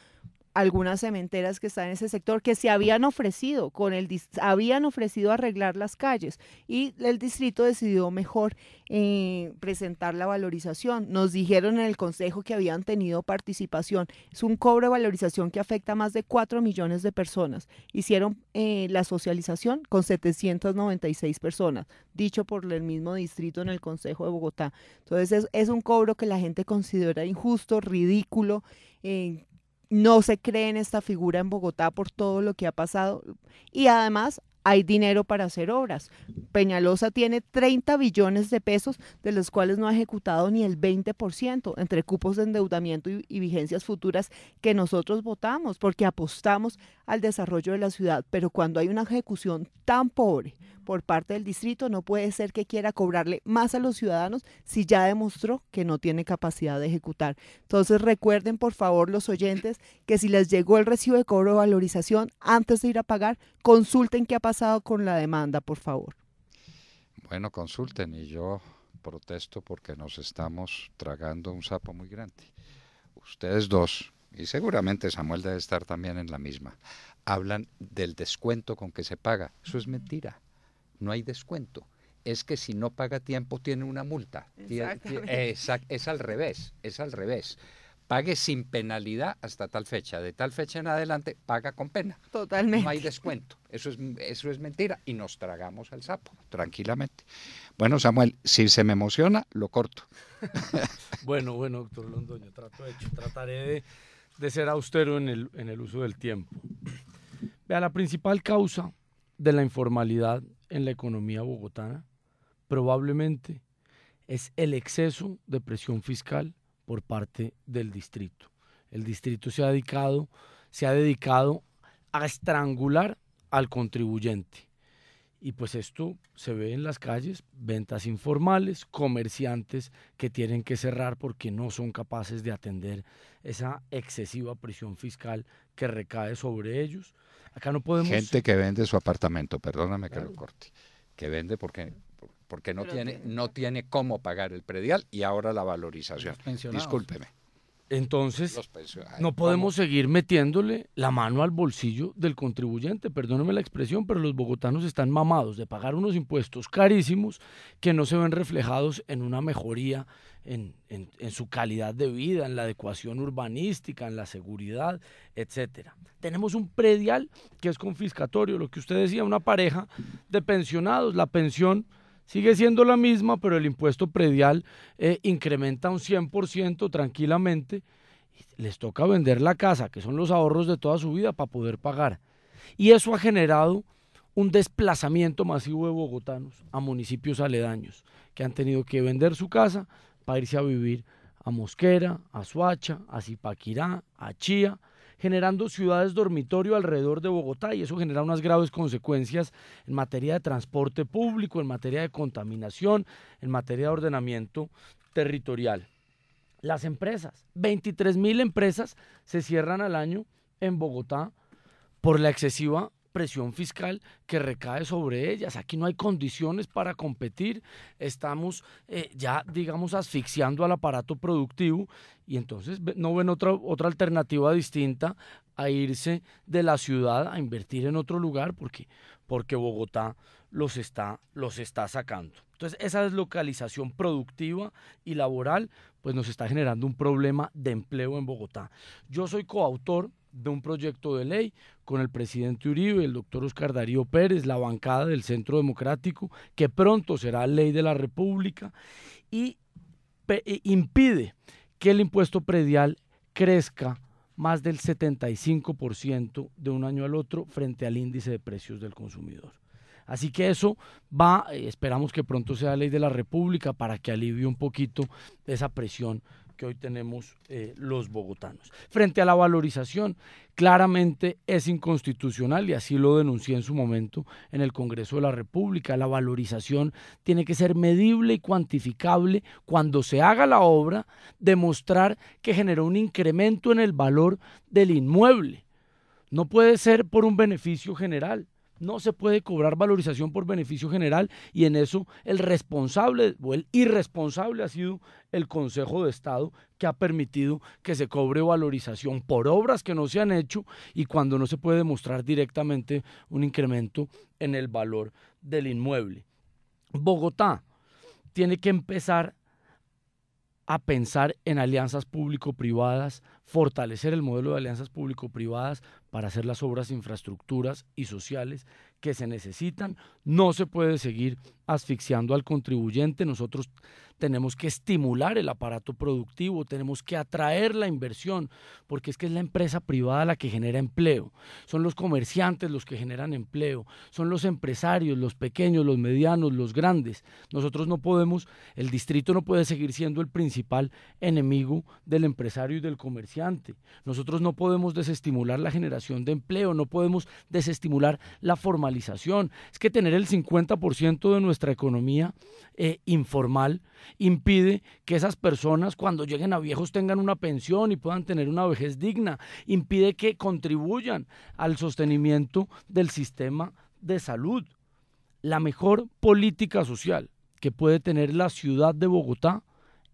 algunas cementeras que están en ese sector que se habían ofrecido con el habían ofrecido arreglar las calles y el distrito decidió mejor eh, presentar la valorización. Nos dijeron en el consejo que habían tenido participación. Es un cobro de valorización que afecta a más de 4 millones de personas. Hicieron eh, la socialización con 796 personas, dicho por el mismo distrito en el consejo de Bogotá. Entonces es, es un cobro que la gente considera injusto, ridículo. Eh, no se cree en esta figura en Bogotá por todo lo que ha pasado y además hay dinero para hacer obras. Peñalosa tiene 30 billones de pesos, de los cuales no ha ejecutado ni el 20%, entre cupos de endeudamiento y, vigencias futuras que nosotros votamos, porque apostamos al desarrollo de la ciudad. Pero cuando hay una ejecución tan pobre por parte del distrito, no puede ser que quiera cobrarle más a los ciudadanos si ya demostró que no tiene capacidad de ejecutar. Entonces recuerden, por favor, los oyentes, que si les llegó el recibo de cobro de valorización, antes de ir a pagar, consulten qué ha pasado pasado con la demanda, por favor? Bueno, consulten y yo protesto porque nos estamos tragando un sapo muy grande. Ustedes dos, y seguramente Samuel debe estar también en la misma, hablan del descuento con que se paga. Eso es mentira. No hay descuento. Es que si no paga tiempo tiene una multa. Exactamente. Es, es al revés, es al revés pague sin penalidad hasta tal fecha. De tal fecha en adelante, paga con pena. Totalmente. No hay descuento. Eso es, eso es mentira y nos tragamos al sapo, tranquilamente. Bueno, Samuel, si se me emociona, lo corto. bueno, bueno, doctor Londoño, trato Trataré de, ser austero en el, en el uso del tiempo. Vea, la principal causa de la informalidad en la economía bogotana probablemente es el exceso de presión fiscal por parte del distrito. El distrito se ha dedicado, se ha dedicado a estrangular al contribuyente. Y pues esto se ve en las calles, ventas informales, comerciantes que tienen que cerrar porque no son capaces de atender esa excesiva presión fiscal que recae sobre ellos. Acá no podemos... Gente que vende su apartamento, perdóname que lo corte, que vende porque porque no tiene, no tiene cómo pagar el predial y ahora la valorización. Discúlpeme. Entonces, no podemos seguir metiéndole la mano al bolsillo del contribuyente, perdóneme la expresión, pero los bogotanos están mamados de pagar unos impuestos carísimos que no se ven reflejados en una mejoría en, en su calidad de vida, en la adecuación urbanística, en la seguridad, etcétera. Tenemos un predial que es confiscatorio, lo que usted decía, una pareja de pensionados, la pensión Sigue siendo la misma, pero el impuesto predial eh, incrementa un 100% tranquilamente. Les toca vender la casa, que son los ahorros de toda su vida, para poder pagar. Y eso ha generado un desplazamiento masivo de bogotanos a municipios aledaños, que han tenido que vender su casa para irse a vivir a Mosquera, a Suacha, a Zipaquirá, a Chía, generando ciudades dormitorio alrededor de Bogotá y eso genera unas graves consecuencias en materia de transporte público, en materia de contaminación, en materia de ordenamiento territorial. Las empresas, 23 mil empresas se cierran al año en Bogotá por la excesiva presión fiscal que recae sobre ellas. Aquí no hay condiciones para competir. Estamos eh, ya, digamos, asfixiando al aparato productivo y entonces no ven otra, otra alternativa distinta a irse de la ciudad a invertir en otro lugar porque, porque Bogotá los está, los está sacando. Entonces esa deslocalización productiva y laboral pues nos está generando un problema de empleo en Bogotá. Yo soy coautor de un proyecto de ley con el presidente Uribe, el doctor Oscar Darío Pérez, la bancada del Centro Democrático, que pronto será ley de la República, y e, impide que el impuesto predial crezca más del 75% de un año al otro frente al índice de precios del consumidor. Así que eso va, eh, esperamos que pronto sea ley de la República para que alivie un poquito esa presión que hoy tenemos eh, los bogotanos. Frente a la valorización, claramente es inconstitucional y así lo denuncié en su momento en el Congreso de la República. La valorización tiene que ser medible y cuantificable cuando se haga la obra, demostrar que generó un incremento en el valor del inmueble. No puede ser por un beneficio general no se puede cobrar valorización por beneficio general y en eso el responsable o el irresponsable ha sido el Consejo de Estado que ha permitido que se cobre valorización por obras que no se han hecho y cuando no se puede demostrar directamente un incremento en el valor del inmueble. Bogotá tiene que empezar a pensar en alianzas público-privadas fortalecer el modelo de alianzas público-privadas para hacer las obras, infraestructuras y sociales que se necesitan. No se puede seguir asfixiando al contribuyente. Nosotros tenemos que estimular el aparato productivo, tenemos que atraer la inversión, porque es que es la empresa privada la que genera empleo. Son los comerciantes los que generan empleo, son los empresarios, los pequeños, los medianos, los grandes. Nosotros no podemos, el distrito no puede seguir siendo el principal enemigo del empresario y del comerciante. Nosotros no podemos desestimular la generación de empleo, no podemos desestimular la formalidad es que tener el 50% de nuestra economía eh, informal impide que esas personas cuando lleguen a viejos tengan una pensión y puedan tener una vejez digna, impide que contribuyan al sostenimiento del sistema de salud. La mejor política social que puede tener la ciudad de Bogotá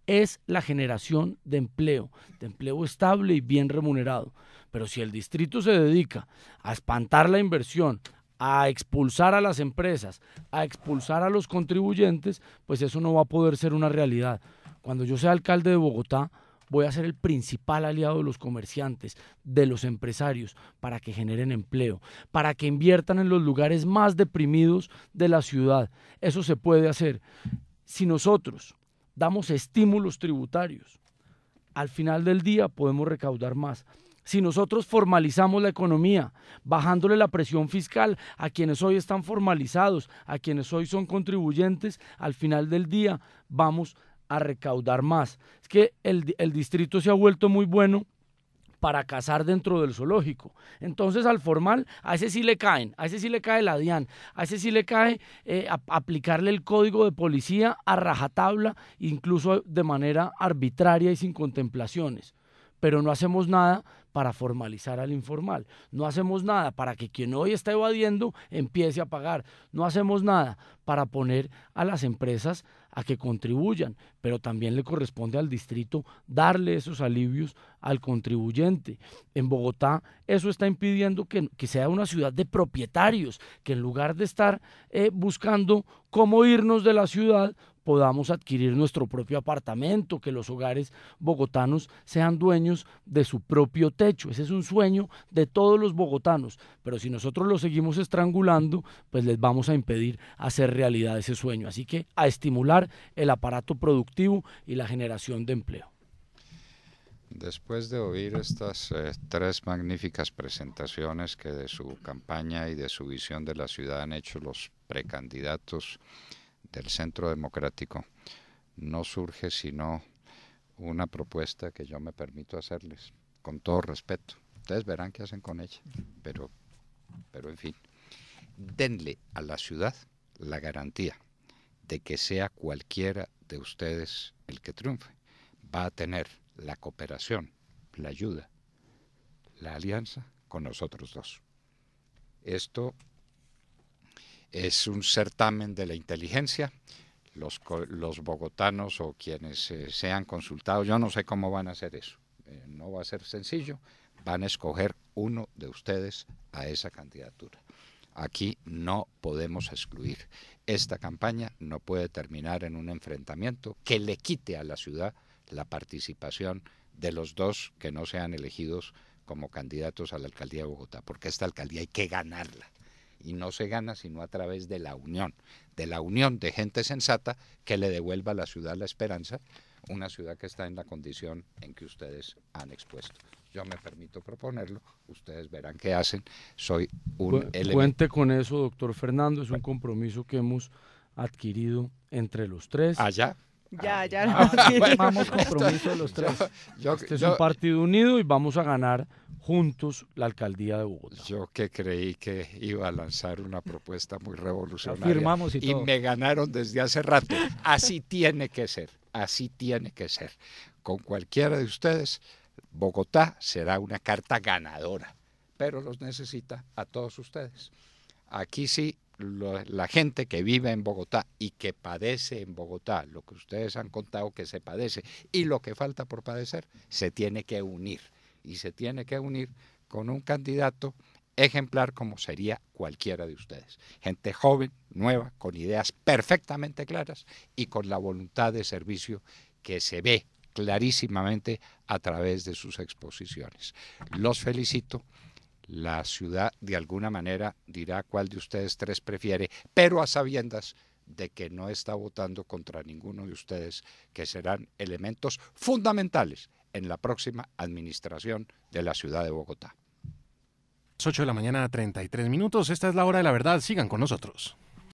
es la generación de empleo, de empleo estable y bien remunerado. Pero si el distrito se dedica a espantar la inversión, a expulsar a las empresas, a expulsar a los contribuyentes, pues eso no va a poder ser una realidad. Cuando yo sea alcalde de Bogotá, voy a ser el principal aliado de los comerciantes, de los empresarios, para que generen empleo, para que inviertan en los lugares más deprimidos de la ciudad. Eso se puede hacer. Si nosotros damos estímulos tributarios, al final del día podemos recaudar más si nosotros formalizamos la economía, bajándole la presión fiscal a quienes hoy están formalizados, a quienes hoy son contribuyentes, al final del día vamos a recaudar más. Es que el, distrito se ha vuelto muy bueno para cazar dentro del zoológico. Entonces al formal, a ese sí le caen, a ese sí le cae la DIAN, a ese sí le cae eh, aplicarle el código de policía a rajatabla, incluso de manera arbitraria y sin contemplaciones. Pero no hacemos nada para formalizar al informal. No hacemos nada para que quien hoy está evadiendo empiece a pagar. No hacemos nada para poner a las empresas a que contribuyan, pero también le corresponde al distrito darle esos alivios al contribuyente. En Bogotá eso está impidiendo que, sea una ciudad de propietarios, que en lugar de estar eh, buscando cómo irnos de la ciudad, podamos adquirir nuestro propio apartamento, que los hogares bogotanos sean dueños de su propio techo. Ese es un sueño de todos los bogotanos, pero si nosotros lo seguimos estrangulando, pues les vamos a impedir hacer realidad ese sueño. Así que a estimular el aparato productivo y la generación de empleo. Después de oír estas eh, tres magníficas presentaciones que de su campaña y de su visión de la ciudad han hecho los precandidatos, del centro democrático, no surge sino una propuesta que yo me permito hacerles, con todo respeto. Ustedes verán qué hacen con ella, pero, pero en fin. Denle a la ciudad la garantía de que sea cualquiera de ustedes el que triunfe. Va a tener la cooperación, la ayuda, la alianza con nosotros dos. Esto es un certamen de la inteligencia. Los, los bogotanos o quienes eh, sean consultados, yo no sé cómo van a hacer eso. Eh, no va a ser sencillo. Van a escoger uno de ustedes a esa candidatura. Aquí no podemos excluir. Esta campaña no puede terminar en un enfrentamiento que le quite a la ciudad la participación de los dos que no sean elegidos como candidatos a la alcaldía de Bogotá, porque esta alcaldía hay que ganarla y no se gana sino a través de la unión, de la unión de gente sensata que le devuelva a la ciudad la esperanza, una ciudad que está en la condición en que ustedes han expuesto. Yo me permito proponerlo, ustedes verán qué hacen. Soy un elemento. Cuente con eso, doctor Fernando, es un compromiso que hemos adquirido entre los tres. Allá. Ah, ya, ya. no. compromiso los tres. este es un partido unido y vamos a ganar juntos la alcaldía de Bogotá. Yo que creí que iba a lanzar una propuesta muy revolucionaria. Firmamos y, me ganaron desde hace rato. Así tiene que ser, así tiene que ser. Con cualquiera de ustedes, Bogotá será una carta ganadora, pero los necesita a todos ustedes. Aquí sí la gente que vive en Bogotá y que padece en Bogotá, lo que ustedes han contado que se padece y lo que falta por padecer, se tiene que unir. Y se tiene que unir con un candidato ejemplar como sería cualquiera de ustedes. Gente joven, nueva, con ideas perfectamente claras y con la voluntad de servicio que se ve clarísimamente a través de sus exposiciones. Los felicito la ciudad de alguna manera dirá cuál de ustedes tres prefiere, pero a sabiendas de que no está votando contra ninguno de ustedes, que serán elementos fundamentales en la próxima administración de la ciudad de Bogotá. 8 de la mañana, 33 minutos. Esta es la hora de la verdad. Sigan con nosotros.